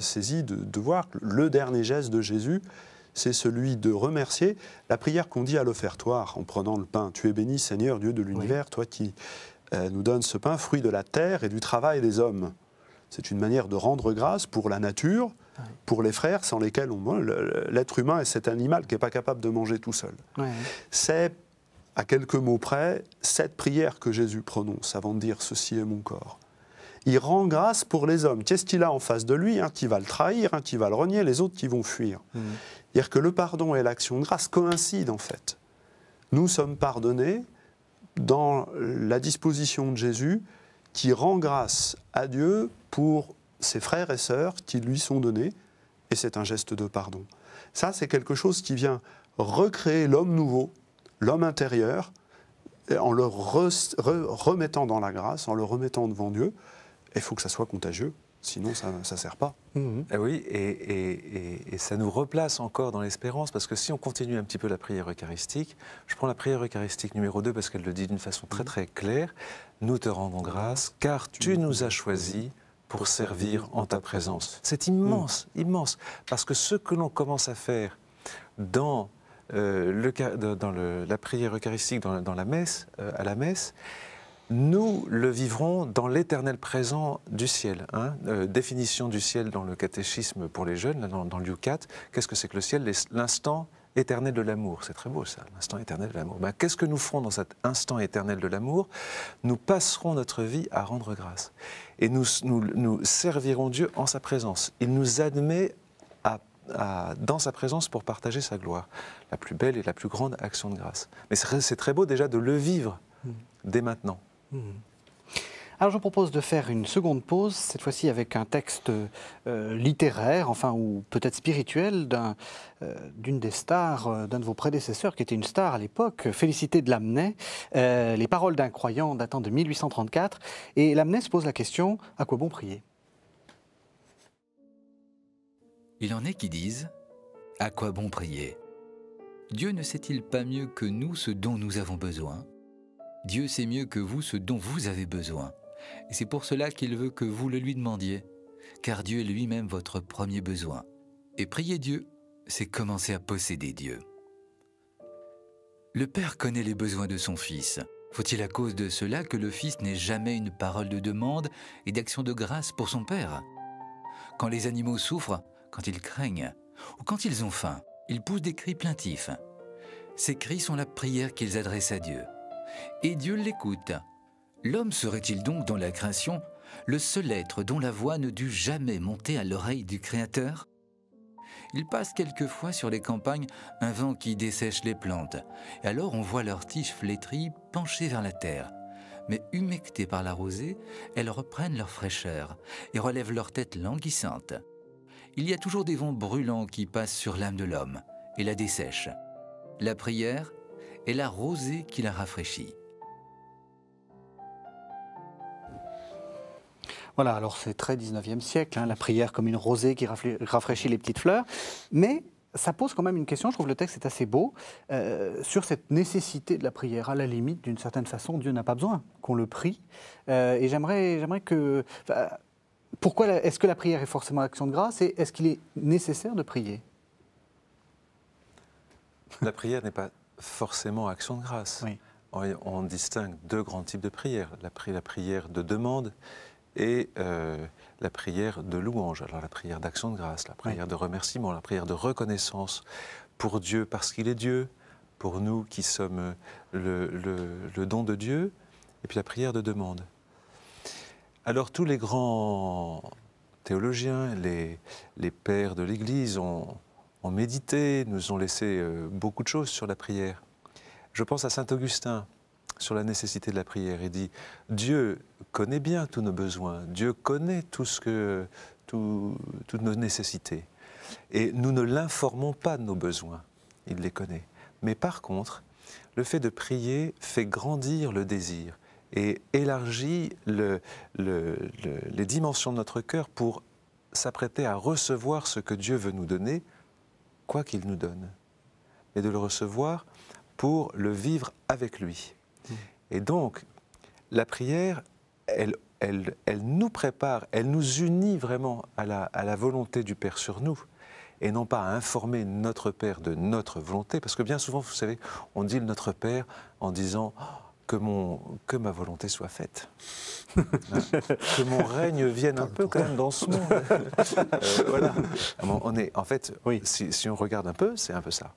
Speaker 3: saisi de, voir que le dernier geste de Jésus, c'est celui de remercier la prière qu'on dit à l'offertoire en prenant le pain. Tu es béni Seigneur, Dieu de l'univers, toi qui euh, nous donnes ce pain, fruit de la terre et du travail des hommes. C'est une manière de rendre grâce pour la nature, pour les frères sans lesquels l'être humain est cet animal qui n'est pas capable de manger tout seul. C'est à quelques mots près, cette prière que Jésus prononce avant de dire Ceci est mon corps. Il rend grâce pour les hommes. Qu'est-ce qu'il a en face de lui Un qui va le trahir, un qui va le renier, les autres qui vont fuir. C'est-à-dire mm. que le pardon et l'action de grâce coïncident en fait. Nous sommes pardonnés dans la disposition de Jésus qui rend grâce à Dieu pour ses frères et sœurs qui lui sont donnés, et c'est un geste de pardon. Ça, c'est quelque chose qui vient recréer l'homme nouveau l'homme intérieur, en le remettant dans la grâce, en le remettant devant Dieu, il faut que ça soit contagieux. Sinon, ça ne
Speaker 2: sert pas. Mhm. Eh et oui, et, ça nous replace encore dans l'espérance, parce que si on continue un petit peu la prière eucharistique, je prends la prière eucharistique numéro 2, parce qu'elle le dit d'une façon très mhm. très claire, nous te rendons grâce, car tu nous as choisis pour servir en ta présence. C'est immense, immense, parce que ce que l'on commence à faire dans euh, dans la prière eucharistique, dans, la messe, euh, à la messe, nous le vivrons dans l'éternel présent du ciel. Hein. Euh, définition du ciel dans le catéchisme pour les jeunes, dans, dans 4 Qu'est-ce que c'est que le ciel L'instant éternel de l'amour. C'est très beau ça, l'instant éternel de l'amour. Ben, qu'est-ce que nous ferons dans cet instant éternel de l'amour Nous passerons notre vie à rendre grâce. Et nous, nous, nous servirons Dieu en sa présence. Il nous admet dans sa présence pour partager sa gloire. La plus belle et la plus grande action de grâce. Mais c'est très beau déjà de le vivre hmm. dès
Speaker 1: maintenant. Hmm. Alors je vous propose de faire une seconde pause, cette fois-ci avec un texte euh, littéraire, enfin ou peut-être spirituel, euh, d'une des stars, euh, d'un de vos prédécesseurs qui était une star à l'époque, Félicité de Lamennais, Les paroles d'un croyant datant de 1834. Et Lamennais se pose la question, à quoi bon prier
Speaker 4: Il en est qui disent ⁇ À quoi bon prier Dieu ne sait-il pas mieux que nous ce dont nous avons besoin Dieu sait mieux que vous ce dont vous avez besoin. Et c'est pour cela qu'il veut que vous le lui demandiez, car Dieu est lui-même votre premier besoin. Et prier Dieu, c'est commencer à posséder Dieu. Le Père connaît les besoins de son Fils. Faut-il à cause de cela que le Fils n'ait jamais une parole de demande et d'action de grâce pour son Père Quand les animaux souffrent, quand ils craignent ou quand ils ont faim. Ils poussent des cris plaintifs. Ces cris sont la prière qu'ils adressent à Dieu. Et Dieu l'écoute. L'homme serait-il donc dans la création le seul être dont la voix ne dut jamais monter à l'oreille du Créateur Il passe quelquefois sur les campagnes un vent qui dessèche les plantes, et alors on voit leurs tiges flétries penchées vers la terre. Mais humectées par la rosée, elles reprennent leur fraîcheur et relèvent leur tête languissante il y a toujours des vents brûlants qui passent sur l'âme de l'homme et la dessèchent. La prière est la rosée qui la rafraîchit. Voilà, alors c'est très 19e siècle, hein, la
Speaker 1: prière comme une rosée qui rafraîchit les petites fleurs, mais ça pose quand même une question, je trouve le texte est assez beau, euh, sur cette nécessité de la prière. À la limite, d'une certaine façon, Dieu n'a pas besoin qu'on le prie. Euh, et j'aimerais que... Pourquoi est-ce que la prière est forcément action de grâce et est-ce qu'il est nécessaire de prier
Speaker 2: La prière n'est pas forcément action de grâce. On, distingue deux grands types de prières la, prière de demande et euh, la prière de louange. Alors la prière d'action de grâce, la prière de remerciement, la prière de reconnaissance pour Dieu parce qu'il est Dieu, pour nous qui sommes le don de Dieu, et puis la prière de demande. Alors tous les grands théologiens, les, pères de l'Église ont, médité, nous ont laissé euh, beaucoup de choses sur la prière. Je pense à Saint Augustin sur la nécessité de la prière. Il dit Dieu connaît bien tous nos besoins, Dieu connaît tout toutes nos nécessités. Et nous ne l'informons pas de nos besoins, il les connaît. Mais par contre, le fait de prier fait grandir le désir et élargit le, les dimensions de notre cœur pour s'apprêter à recevoir ce que Dieu veut nous donner, quoi qu'il nous donne, et de le recevoir pour le vivre avec lui. Hmm. Et donc, la prière, elle, elle, elle, nous prépare, elle nous unit vraiment à la, à la volonté du Père sur nous et non pas à informer notre Père de notre volonté, parce que bien souvent, vous savez, on dit notre Père en disant que, mon, que ma volonté soit faite. que mon règne vienne un peu quand même dans ce monde. Euh, voilà. Ah on est, en fait, oui. si, on regarde un peu, c'est un peu ça.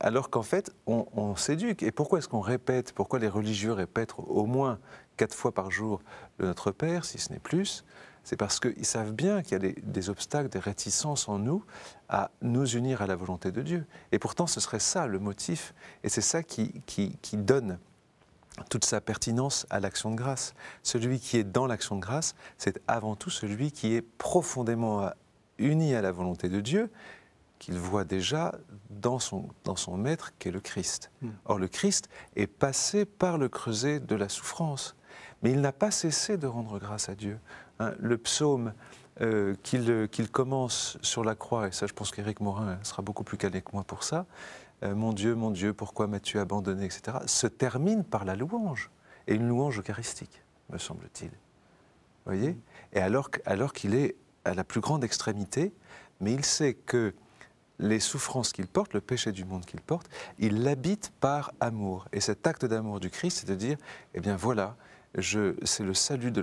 Speaker 2: Alors qu'en fait, on, s'éduque. Et pourquoi est-ce qu'on répète Pourquoi les religieux répètent au moins quatre fois par jour le Notre Père, si ce n'est plus c'est parce qu'ils savent bien qu'il y a des, obstacles, des réticences en nous à nous unir à la volonté de Dieu. Et pourtant, ce serait ça le motif, et c'est ça qui, qui, qui donne toute sa pertinence à l'action de grâce. Celui qui est dans l'action de grâce, c'est avant tout celui qui est profondément uni à la volonté de Dieu, qu'il voit déjà dans son, dans son maître qu'est le Christ. Hmm. Or le Christ est passé par le creuset de la souffrance, mais il n'a pas cessé de rendre grâce à Dieu. Hein. le psaume euh, qu'il commence sur la croix, et ça je pense qu'Éric Morin sera beaucoup plus calé que moi pour ça, euh, mon Dieu, mon Dieu, pourquoi m'as-tu abandonné, etc., se termine par la louange, et une louange eucharistique, me semble-t-il. voyez Et alors, qu'il est à la plus grande extrémité, mais il sait que les souffrances qu'il porte, le péché du monde qu'il porte, il l'habite par amour. Et cet acte d'amour du Christ, c'est de dire, eh bien voilà, c'est le salut de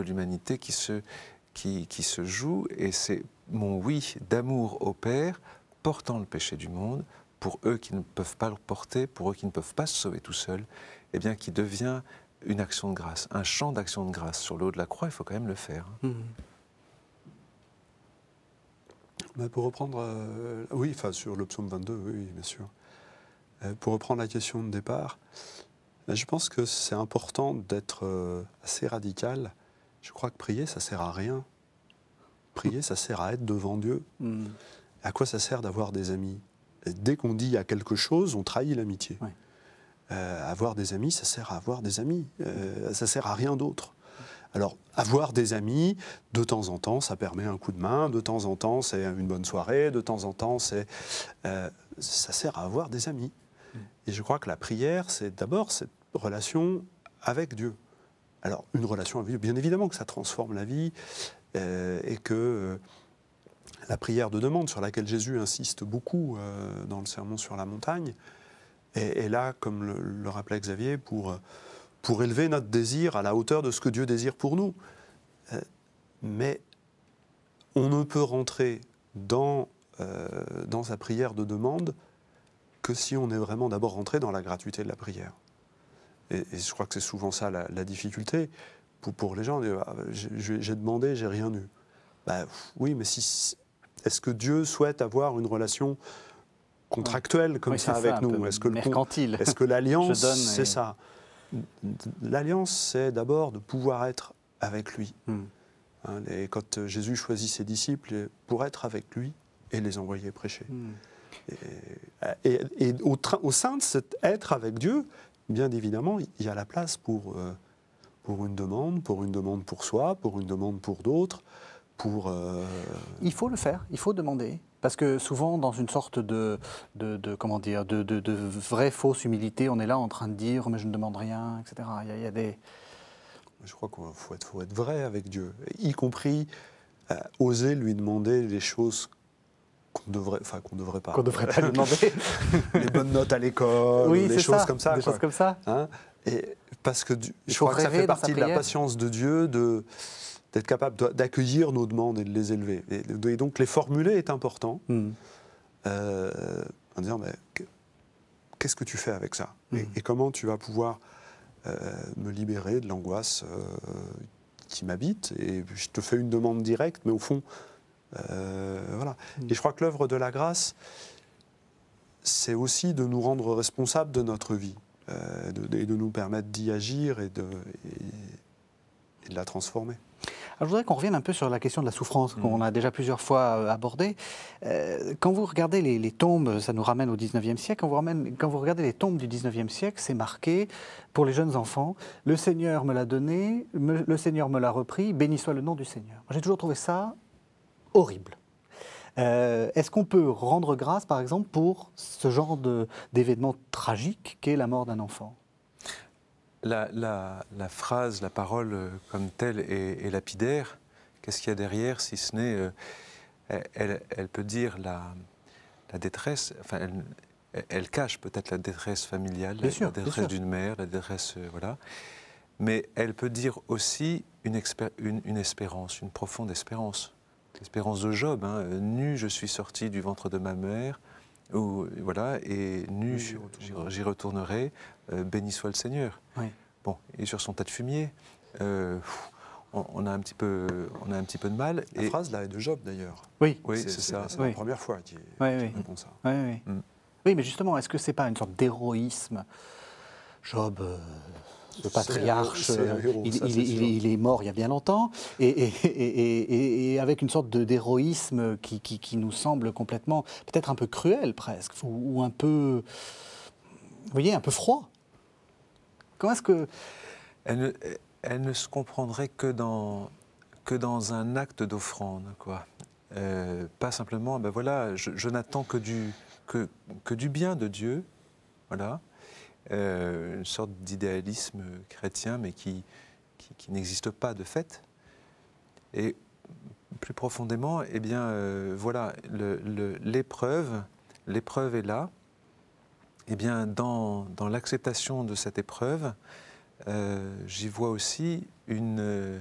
Speaker 2: l'humanité qui se joue, et c'est mon oui d'amour au Père portant le péché du monde, pour eux qui ne peuvent pas le porter, pour eux qui ne peuvent pas se sauver tout seuls, eh bien, qui devient une action de grâce, un champ d'action de grâce. Sur le haut de la croix, il faut quand même le faire. Mmh. pour
Speaker 3: reprendre, euh, oui,
Speaker 2: enfin sur le 22, oui, bien sûr.
Speaker 3: Euh, pour reprendre la question de départ, ben, je pense que c'est important d'être euh, assez radical. Je crois que prier, ça sert à rien. Prier, ça sert à être devant Dieu. Mmh. À quoi ça sert d'avoir des amis Dès qu'on dit à quelque chose, on trahit l'amitié. Euh, avoir des amis, ça sert à avoir des amis. Euh, ça sert à rien d'autre. Alors, avoir des amis, de temps en temps, ça permet un coup de main, de temps en temps, c'est une bonne soirée, de temps en temps, c'est. Euh, ça sert à avoir des amis. Mm. Et je crois que la prière, c'est d'abord cette relation avec Dieu. Alors, une relation avec Dieu, bien évidemment que ça transforme la vie et que la prière de demande sur laquelle Jésus insiste beaucoup euh, dans le Sermon sur la montagne est, là, comme le, rappelait Xavier, pour, pour élever notre désir à la hauteur de ce que Dieu désire pour nous. Euh, mais on ne peut rentrer dans, euh, dans sa prière de demande que si on est vraiment d'abord rentré dans la gratuité de la prière. Et, je crois que c'est souvent ça la, difficulté pour, les gens. J'ai demandé, j'ai rien eu. Bah, oui, mais si, est-ce que Dieu souhaite avoir une relation contractuelle comme ça avec nous Est-ce que est que l'alliance, c'est ça L'alliance, c'est d'abord de pouvoir être avec lui. Hmm. Et hein, quand euh, Jésus choisit ses disciples euh, pour être avec lui et les envoyer prêcher.
Speaker 2: Hmm.
Speaker 3: Et, euh, au, sein de cet être avec Dieu, bien évidemment, il y a la place pour,
Speaker 1: pour une demande, pour une demande pour soi, pour une demande pour d'autres pour... Euh, il faut le faire, il faut demander. Parce que souvent, dans une sorte de, de, comment dire, de, vraie fausse humilité, on est là en train de dire mais je ne demande rien, etc. Il y a, des... Je crois qu'il faut être, faut être vrai avec Dieu, y compris euh, oser
Speaker 3: lui demander les choses qu'on devrait, enfin qu'on devrait pas. Qu'on devrait pas lui demander. les bonnes notes à l'école, des choses comme ça. Des choses comme ça. et parce que je crois que ça fait partie de la patience de Dieu de d'être capable d'accueillir nos demandes et de les élever. Et, donc les formuler est important hmm. euh, en disant qu'est-ce que tu fais avec ça hmm. et, comment tu vas pouvoir euh, me libérer de l'angoisse euh, qui m'habite Et je te fais une demande directe, mais au fond, voilà. Hmm. Et je crois que l'œuvre de la grâce, c'est aussi de nous rendre responsables de notre vie et de, nous permettre d'y agir et de la transformer.
Speaker 1: Ah, je voudrais qu'on revienne un peu sur la question de la souffrance qu'on mm. a déjà plusieurs fois euh, abordée. Euh, quand vous regardez les, tombes, ça nous ramène au 19e siècle, quand vous, regardez les tombes du 19e siècle, c'est marqué pour les jeunes enfants, le Seigneur me l'a donné, le Seigneur me l'a repris, béni soit le nom du Seigneur. J'ai toujours trouvé ça horrible. Euh, est-ce qu'on peut rendre grâce, par exemple, pour ce genre d'événement tragique qu'est la mort d'un enfant
Speaker 2: la, phrase, la parole euh, comme telle est, lapidaire. Qu'est-ce qu'il y a derrière si ce n'est. Euh, elle, peut dire la, détresse, enfin, elle, cache peut-être la détresse familiale, la, détresse d'une mère, la détresse. Euh, voilà. Mais elle peut dire aussi une, espérance, une profonde espérance. L'espérance de Job. Hein, nu, je suis sorti du ventre de ma mère voilà, et nu, j'y retournerai, euh, béni soit le Seigneur. Bon, et sur son tas de fumier, euh, on, a un petit peu, on a un petit peu de mal. La phrase là est de Job d'ailleurs.
Speaker 1: Oui, c'est ça. C'est la première fois qu'il répond ça. Mm. Mm. Oui, mais justement, est-ce que ce n'est pas une sorte d'héroïsme Job, euh, le patriarche, euh, il, est mort il y a bien longtemps, et, et, avec une sorte d'héroïsme qui, qui, nous semble complètement, peut-être un peu cruel presque, ou, un peu, vous voyez, un peu froid. Comment est-ce que...
Speaker 2: Elle ne, se comprendrait que dans, que dans un acte d'offrande, quoi. Euh, pas simplement, ben voilà, je, je n'attends que du, que, que, du bien de Dieu, voilà. Euh, une sorte d'idéalisme chrétien, mais qui, qui, n'existe pas de fait. Et plus profondément, eh bien, euh, voilà, l'épreuve, l'épreuve est là. Eh bien, dans, dans l'acceptation de cette épreuve, euh, j'y vois aussi une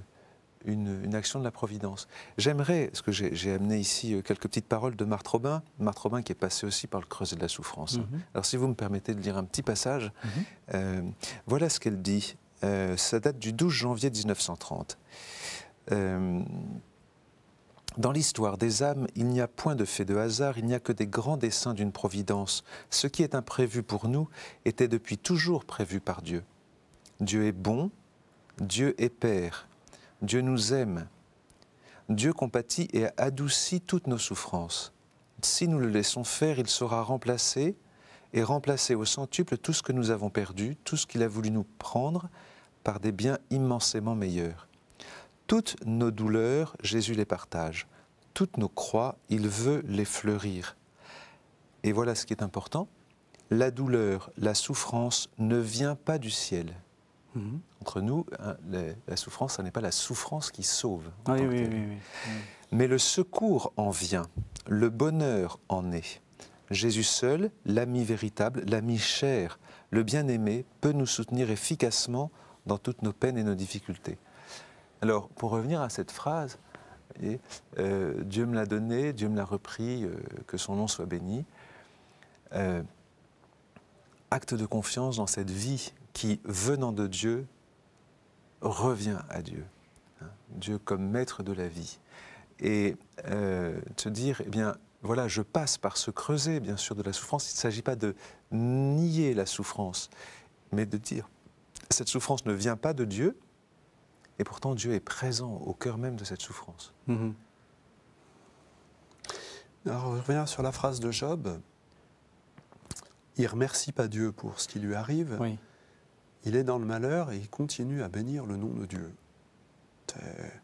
Speaker 2: une, action de la Providence. J'aimerais, parce que j'ai amené ici euh, quelques petites paroles de Marthe Robin, Marthe Robin qui est passée aussi par le creuset de la souffrance. Hein. Mhm. Alors si vous me permettez de lire un petit passage, mhm. euh, voilà ce qu'elle dit. Euh, ça date du 12 janvier 1930. dans l'histoire des âmes, il n'y a point de fait de hasard, il n'y a que des grands desseins d'une providence. Ce qui est imprévu pour nous était depuis toujours prévu par Dieu. Dieu est bon, Dieu est Père, Dieu nous aime. Dieu compatit et adoucit toutes nos souffrances. Si nous le laissons faire, il sera remplacé et remplacer au centuple tout ce que nous avons perdu, tout ce qu'il a voulu nous prendre, par des biens immensément meilleurs. Toutes nos douleurs, Jésus les partage. Toutes nos croix, il veut les fleurir. Et voilà ce qui est important. La douleur, la souffrance ne vient pas du ciel. Mhm. Entre nous, hein, la souffrance, ce n'est pas la souffrance qui sauve. Mais le secours en vient, le bonheur en est. Jésus seul, l'ami véritable, l'ami cher, le bien-aimé, peut nous soutenir efficacement dans toutes nos peines et nos difficultés. Alors, pour revenir à cette phrase, euh, Dieu me l'a donné, Dieu me l'a repris, euh, que son nom soit béni. Euh, acte de confiance dans cette vie qui, venant de Dieu, revient à Dieu. Hein, Dieu comme maître de la vie. Et te euh, dire, eh bien, voilà, je passe par ce creuset, bien sûr, de la souffrance. Il ne s'agit pas de nier la souffrance, mais de dire, cette souffrance ne vient pas de Dieu, et pourtant Dieu est présent au cœur même de cette souffrance. Mm-hmm. Alors, on revient sur la phrase de Job.
Speaker 3: Il remercie pas Dieu pour ce qui lui arrive. Oui il est dans le malheur et il continue à bénir le nom de Dieu.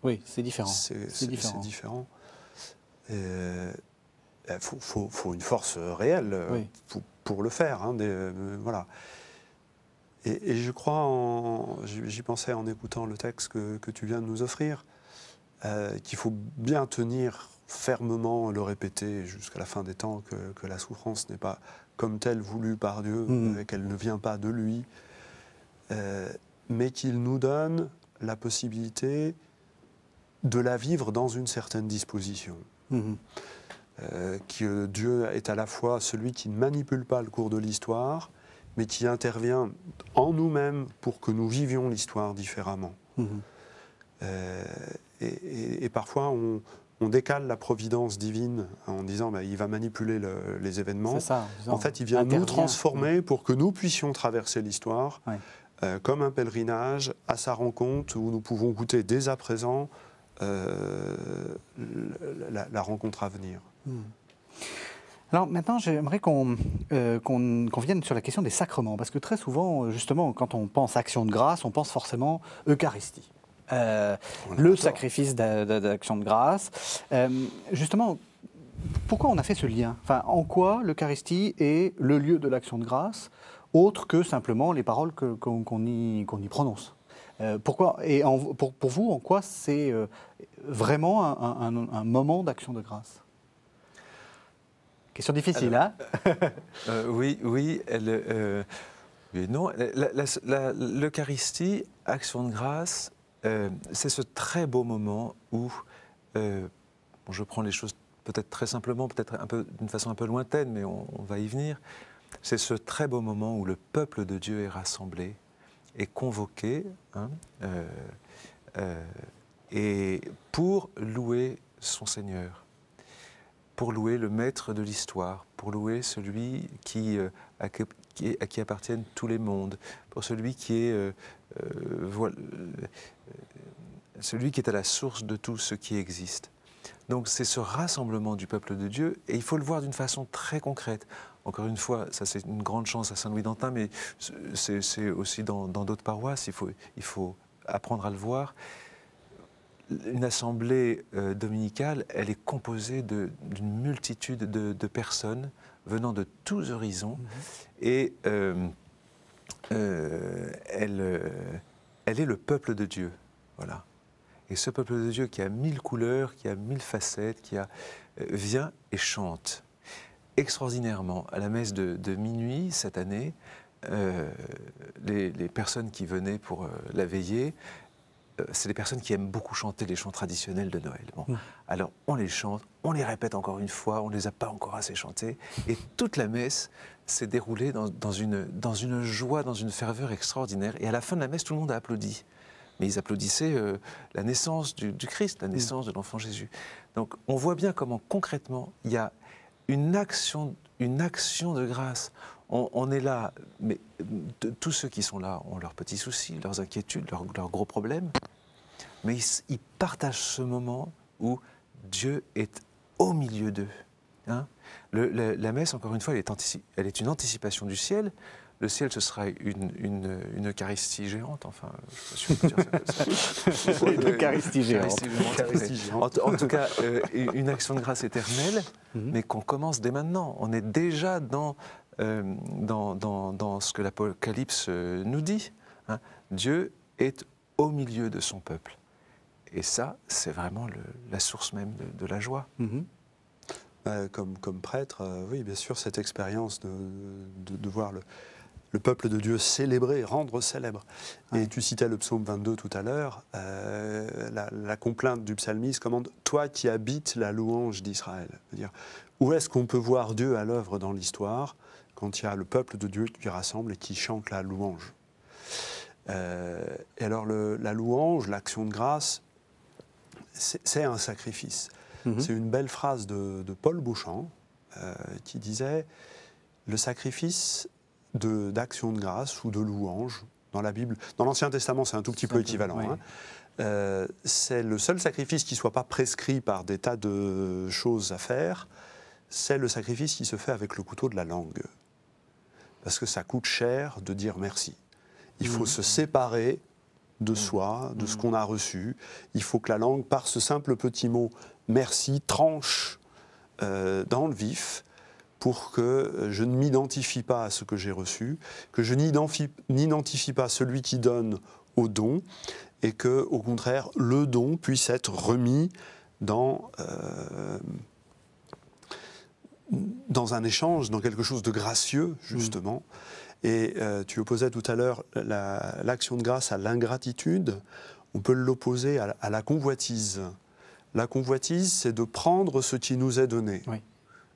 Speaker 3: Oui, c'est différent. C'est différent. Il eh, faut, une force réelle euh, pour, le faire. Hein, euh, voilà. Et, je crois, j'y pensais en écoutant le texte que, tu viens de nous offrir, euh, qu'il faut bien tenir fermement, le répéter jusqu'à la fin des temps, que, la souffrance n'est pas comme telle voulue par Dieu, mmh. qu'elle ne vient pas de lui, euh, mais qu'il nous donne la possibilité de la vivre dans une certaine disposition. Mhm. Euh, que Dieu est à la fois celui qui ne manipule pas le cours de l'histoire, mais qui intervient en nous-mêmes pour que nous vivions l'histoire différemment. Mhm. Euh, et, parfois, on, décale la providence divine en disant qu'il bah, il va manipuler les événements. en, fait, il vient nous transformer pour que nous puissions traverser l'histoire. Ouais. Euh, comme un pèlerinage à sa rencontre où nous pouvons goûter dès à présent euh, la, rencontre à venir.
Speaker 1: Hmm. Alors maintenant, j'aimerais euh, qu'on vienne sur la question des sacrements, parce que très souvent, justement, quand on pense action de grâce, on pense forcément Eucharistie. le sacrifice d'action de grâce. justement, pourquoi on a fait ce lien En quoi l'Eucharistie est le lieu de l'action de grâce autre que simplement les paroles qu'on y, prononce. Euh, pourquoi Et pour, vous, en quoi c'est euh, vraiment un, moment d'action de grâce Question difficile, hein
Speaker 2: euh, Oui, oui. Elle, non, l'Eucharistie, action de grâce, c'est ce très beau moment où je prends les choses peut-être très simplement, peut-être d'une façon un peu lointaine, mais on va y venir c'est ce très beau moment où le peuple de Dieu est rassemblé, et convoqué, hein, euh, euh, et pour louer son Seigneur, pour louer le Maître de l'histoire, pour louer celui qui, euh, à, qui, appartiennent tous les mondes, pour celui qui est celui qui est à la source de tout ce qui existe. Donc c'est ce rassemblement du peuple de Dieu, et il faut le voir d'une façon très concrète encore une fois, ça c'est une grande chance à Saint-Louis-d'Antin, mais c'est aussi dans d'autres paroisses, il faut, apprendre à le voir. Une assemblée euh, dominicale, elle est composée d'une multitude de, personnes venant de tous horizons, mm-hmm. et euh, euh, elle, est le peuple de Dieu. Voilà. Et ce peuple de Dieu qui a mille couleurs, qui a mille facettes, qui vient et chante extraordinairement. À la messe de, minuit cette année, euh, les, personnes qui venaient pour euh, la veillée, euh, c'est des personnes qui aiment beaucoup chanter les chants traditionnels de Noël. Hmm. Alors on les chante, on les répète encore une fois, on ne les a pas encore assez chantés. Et toute la messe s'est déroulée dans, une, joie, dans une ferveur extraordinaire. Et à la fin de la messe, tout le monde a applaudi. Mais ils applaudissaient la naissance du, Christ, la hmm. naissance de l'enfant Jésus. Donc on voit bien comment concrètement il y a une action, une action de grâce. On, est là, mais tous ceux qui sont là ont leurs petits soucis, leurs inquiétudes, leurs, gros problèmes, mais ils, partagent ce moment où Dieu est au milieu d'eux. Hein. la messe, encore une fois, est, elle est une anticipation du ciel le ciel, ce sera une, une, Eucharistie géante, enfin. Je sais pas
Speaker 1: si dire ça. Eucharistie géante.
Speaker 2: En, tout cas, euh, une action de grâce éternelle, mhm. mais qu'on commence dès maintenant. On est déjà dans, euh, dans, dans, ce que l'Apocalypse euh, nous dit. Hein. Dieu est au milieu de son peuple. Et ça, c'est vraiment la source même de, la joie. Mhm. comme, comme prêtre, oui, bien sûr, cette expérience de, de,
Speaker 3: de voir le, le peuple de Dieu célébrer, rendre célèbre. Et tu citais le psaume 22 tout à l'heure, euh, la, complainte du psalmiste commande Toi qui habites la louange d'Israël. C'est-à-dire, où est-ce qu'on peut voir Dieu à l'œuvre dans l'histoire quand il y a le peuple de Dieu qui rassemble et qui chante la louange euh, Et alors, la louange, l'action de grâce, c'est un sacrifice. Mm-hmm. C'est une belle phrase de, Paul Bouchamp euh, qui disait Le sacrifice, d'action de, grâce ou de louange dans la Bible. Dans l'Ancien Testament, c'est un tout petit peu équivalent. Hein. Euh, c'est le seul sacrifice qui ne soit pas prescrit par des tas de choses à faire, c'est le sacrifice qui se fait avec le couteau de la langue. Parce que ça coûte cher de dire merci. Il faut mmh. se séparer de mmh. soi, de ce mmh. qu'on a reçu. Il faut que la langue, par ce simple petit mot merci, tranche euh, dans le vif pour que euh, je ne m'identifie pas à ce que j'ai reçu, que je n'identifie pas celui qui donne au don, et que, au contraire, le don puisse être remis dans, euh, dans un échange, dans quelque chose de gracieux, justement. Mmh. Et euh, tu opposais tout à l'heure l'action de grâce à l'ingratitude. On peut l'opposer à, à, la convoitise. La convoitise, c'est de prendre ce qui nous est donné. Oui.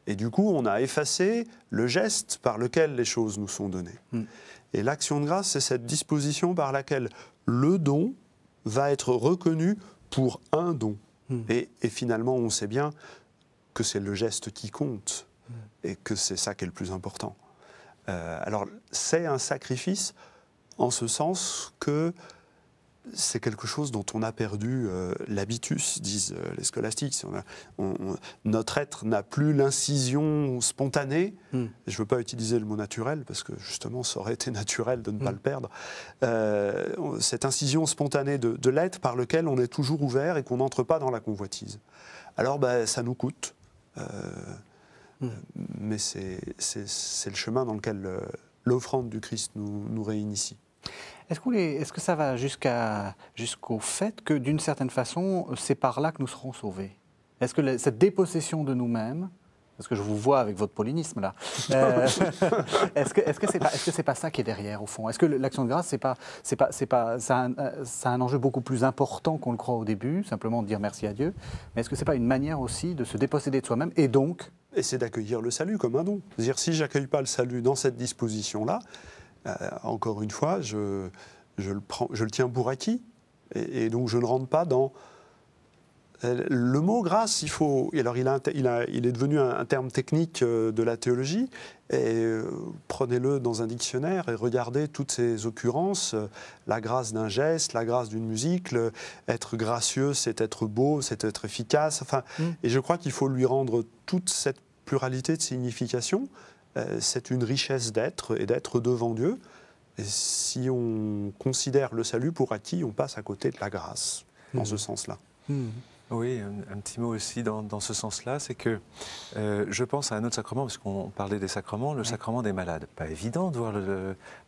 Speaker 3: Et du coup, on a effacé le geste par lequel les choses nous sont données. Hmm. Et l'action de grâce, c'est cette disposition par laquelle le don va être reconnu pour un don. Hmm. Et, finalement, on sait bien que c'est le geste qui compte hmm. et que c'est ça qui est le plus important. Euh, alors, c'est un sacrifice en ce sens que c'est quelque chose dont on a perdu euh, l'habitus, disent euh, les scolastiques. notre être n'a plus l'incision spontanée. Hmm. Je ne veux pas utiliser le mot naturel, parce que justement, ça aurait été naturel de ne pas hmm. le perdre. Euh, cette incision spontanée de, l'être par lequel on est toujours ouvert et qu'on n'entre pas dans la convoitise. Alors, bah, ça nous coûte. Hmm. Mais c'est le chemin dans lequel
Speaker 1: l'offrande du Christ nous, nous réinitie. Est-ce que, ça va jusqu'au fait que, d'une certaine façon, c'est par là que nous serons sauvés Est-ce que cette dépossession de nous-mêmes, parce que je vous vois avec votre polynisme là, euh, est-ce que ce n'est c'est pas, ça qui est derrière au fond Est-ce que l'action de grâce c'est pas c'est pas c'est pas un, enjeu beaucoup plus important qu'on le croit au début, simplement dire merci à Dieu, mais est-ce que c'est pas une manière aussi de se déposséder de soi-même et donc
Speaker 3: et c'est d'accueillir le salut comme un don. C'est-à-dire si j'accueille pas le salut dans cette disposition là, euh, encore une fois, je, le, tiens pour acquis. Et, donc je ne rentre pas dans... Le mot grâce, il faut. Alors, il, est devenu un, terme technique euh, de la théologie. Et euh, prenez-le dans un dictionnaire et regardez toutes ces occurrences. La grâce d'un geste, la grâce d'une musique. être gracieux, c'est être beau, c'est être efficace. Mmh. et je crois qu'il faut lui rendre toute cette pluralité de signification, euh, c'est une richesse d'être et d'être devant Dieu. Et si on considère le salut pour acquis, on passe à côté de la grâce, dans ce hmm. sens-là.
Speaker 2: Hmm. Oui, un, petit mot aussi dans, ce sens-là, c'est que euh, je pense à un autre sacrement, parce qu'on parlait des sacrements, le sacrement des malades. Pas évident de voir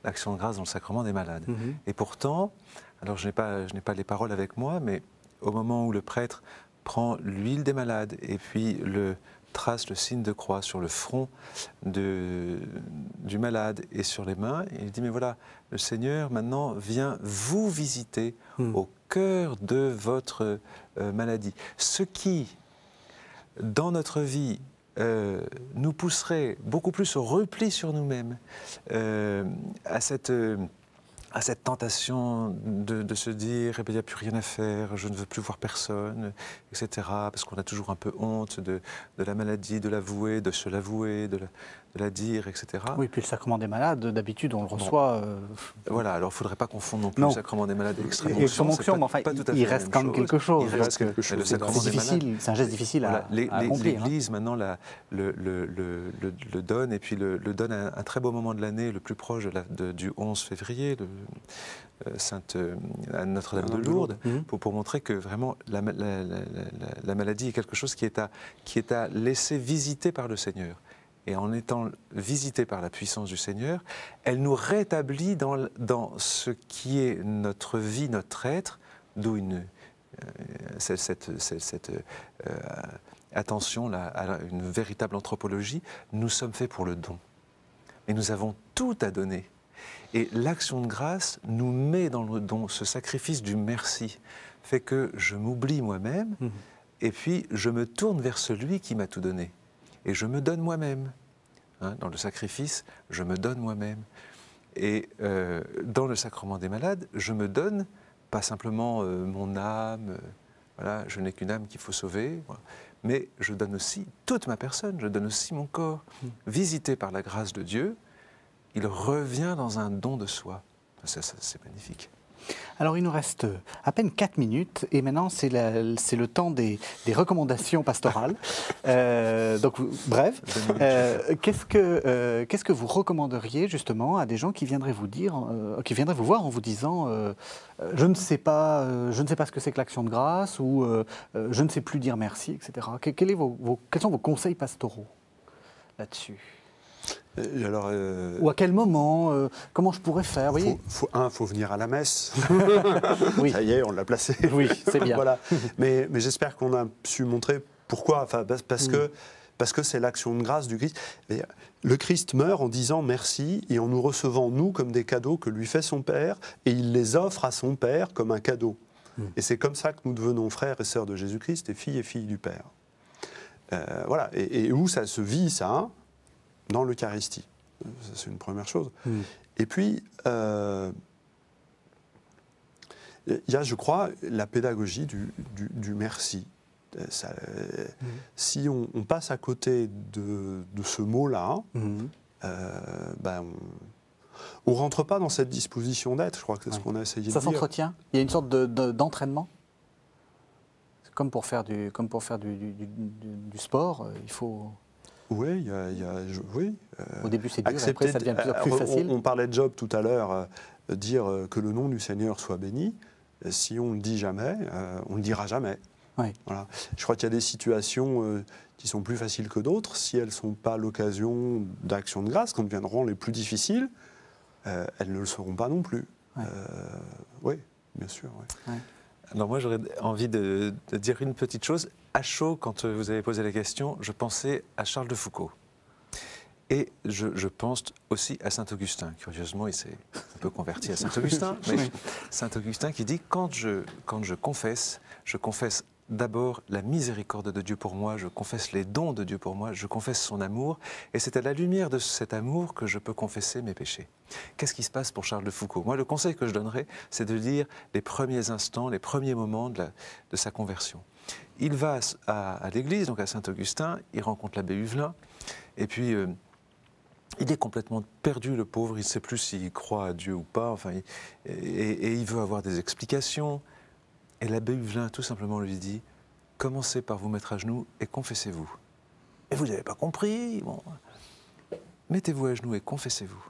Speaker 2: l'action de grâce dans le sacrement des malades. Mhm. Et pourtant, alors je n'ai pas, pas les paroles avec moi, mais au moment où le prêtre prend l'huile des malades et puis le, trace le signe de croix sur le front de, du malade et sur les mains. Et il dit, mais voilà, le Seigneur maintenant vient vous visiter hmm. au cœur de votre euh, maladie. Ce qui, dans notre vie, euh, nous pousserait beaucoup plus au repli sur nous-mêmes, euh, à cette à cette tentation de, se dire, eh il n'y a plus rien à faire, je ne veux plus voir personne, etc. Parce qu'on a toujours un peu honte de, la maladie, de l'avouer, de se l'avouer, de, la, la dire, etc. Oui,
Speaker 1: puis le sacrement des malades, d'habitude, on le reçoit.
Speaker 2: Euh, euh, voilà, alors il ne faudrait pas confondre non plus le sacrement des malades et l'extrême onction. mais enfin, il reste quand même quelque chose. Il reste C'est un geste difficile à, à hein. L'Église, maintenant, le, donne, et puis le, donne à un, très beau moment de l'année, le plus proche du 11 février, euh, Sainte, Notre-Dame de Lourdes, mmh. Pour, montrer que vraiment la, maladie est quelque chose qui est à, qui est à laisser visiter par le Seigneur et en étant visitée par la puissance du Seigneur, elle nous rétablit dans, dans ce qui est notre vie, notre être, d'où euh, cette, euh, attention à une véritable anthropologie. Nous sommes faits pour le don. Et nous avons tout à donner. Et l'action de grâce nous met dans le don, ce sacrifice du merci fait que je m'oublie moi-même mm-hmm. et puis je me tourne vers celui qui m'a tout donné et je me donne moi-même. Hein, dans le sacrifice, je me donne moi-même. Et euh, dans le sacrement des malades, je me donne pas simplement euh, mon âme, euh, voilà, je n'ai qu'une âme qu'il faut sauver, mais je donne aussi toute ma personne, je donne aussi mon corps. Hmm. Visité par la grâce de Dieu, il revient dans un don de soi. c'est magnifique.
Speaker 1: Alors, il nous reste euh, à peine 4 minutes et maintenant, c'est le temps des, recommandations pastorales. Euh, donc, bref, euh, qu'est-ce que, vous recommanderiez justement à des gens qui viendraient vous, dire, qui viendraient vous voir en vous disant je, ne sais pas, je ne sais pas ce que c'est que l'action de grâce ou je ne sais plus dire merci, etc. quels sont vos conseils pastoraux là-dessus
Speaker 3: euh, alors, euh, Ou à quel
Speaker 1: moment euh, Comment je pourrais faire faut, voyez
Speaker 3: faut, Un, faut venir à la messe. oui. Ça y est, on l'a placé. Oui, c'est bien. voilà. Mais, j'espère qu'on a su montrer pourquoi. Enfin, parce, mm. que parce que c'est l'action de grâce du Christ. Le Christ meurt en disant merci et en nous recevant, nous, comme des cadeaux que lui fait son Père, et il les offre à son Père comme un cadeau. Mm. Et c'est comme ça que nous devenons frères et sœurs de Jésus-Christ et filles et filles du Père. voilà. Et, où ça se vit, ça hein dans l'Eucharistie. C'est une première chose. Hmm. Et puis, euh, il y a, je crois, la pédagogie du, merci. Hmm. Si on, passe à côté de, ce mot-là, hmm. euh, ben,
Speaker 1: on ne rentre pas dans cette disposition d'être. Je crois que c'est ce qu'on a essayé de dire. Ça s'entretient Il y a une sorte d'entraînement de, comme pour faire du, comme pour faire du, du sport, euh, il faut, oui, y y a, oui. Euh, Au début, c'est dur, après, ça devient plus,
Speaker 3: euh, facile. On, parlait de Job tout à l'heure, euh, dire que le nom du Seigneur soit béni. Si on ne le dit jamais, on ne le dira jamais. Voilà. Je crois qu'il y a des situations qui sont plus faciles que d'autres. Si elles ne sont pas l'occasion d'actions de grâce, quand deviendront les plus difficiles, elles ne le seront pas non plus. Oui, bien sûr.
Speaker 2: Alors moi, j'aurais envie de, dire une petite chose à chaud, quand euh, vous avez posé la question, je pensais à Charles de Foucault. Et je, pense aussi à Saint-Augustin. Curieusement, il s'est un peu converti à Saint-Augustin. Saint-Augustin qui dit quand je, quand je confesse, je confesse d'abord la miséricorde de Dieu pour moi, je confesse les dons de Dieu pour moi, je confesse son amour, et c'est à la lumière de cet amour que je peux confesser mes péchés. Qu'est-ce qui se passe pour Charles de Foucault Moi, le conseil que je donnerais, c'est de lire les premiers instants, les premiers moments de sa conversion. Il va à, l'église, donc à Saint-Augustin, il rencontre l'abbé Huvelin, et puis euh, il est complètement perdu, le pauvre, il ne sait plus s'il croit à Dieu ou pas, et, il veut avoir des explications. Et l'abbé Huvelin, tout simplement, lui dit Commencez par vous mettre à genoux et confessez-vous. Et vous n'avez pas compris Mettez-vous à genoux et confessez-vous.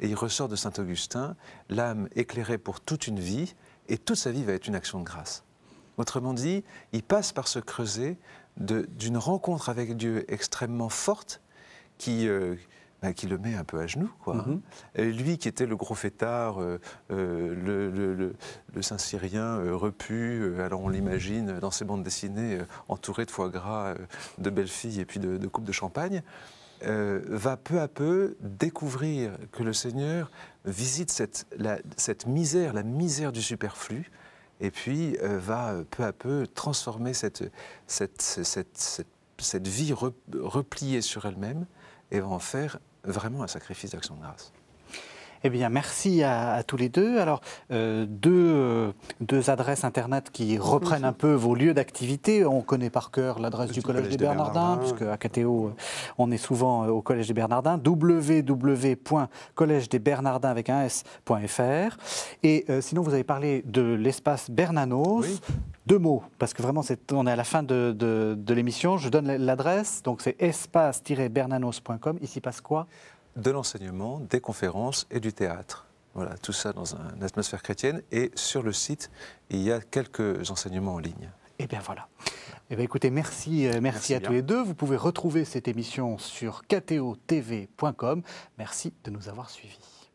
Speaker 2: Et il ressort de Saint-Augustin, l'âme éclairée pour toute une vie, et toute sa vie va être une action de grâce. Autrement dit, il passe par ce creuset d'une rencontre avec Dieu extrêmement forte euh, bah, qui, le met un peu à genoux. Quoi. Mhm. lui qui était le gros fêtard, euh, euh, le, Saint-Syrien repu, alors on l'imagine dans ses bandes dessinées, entouré de foie gras, de belles filles et puis de, coupes de champagne. va peu à peu découvrir que le Seigneur visite cette misère, la misère du superflu, et puis euh, va euh, peu à peu transformer cette, vie repliée sur elle-même et va en faire vraiment un sacrifice d'action de grâce.
Speaker 1: Eh bien, merci à, tous les deux. Alors, euh, deux, euh, deux, adresses Internet qui reprennent un peu vos lieux d'activité. On connaît par cœur l'adresse du, Collège, des, Bernardins, puisque à KTO, euh, on est souvent au Collège des Bernardins. www.collège-des-bernardins avec un s.fr. Et sinon, vous avez parlé de l'espace Bernanos. Deux mots, parce que vraiment, est, on est à la fin de, de l'émission. Je donne l'adresse, donc c'est espace-bernanos.com. Ici passe quoi de l'enseignement, des
Speaker 2: conférences et du théâtre. Voilà, tout ça dans une atmosphère chrétienne. Et sur le site, il y a
Speaker 1: quelques enseignements en ligne. Eh bien voilà. Eh bien écoutez, merci, euh, merci, à tous les deux. Vous pouvez retrouver cette émission sur kto.tv.com. Merci de nous avoir suivis.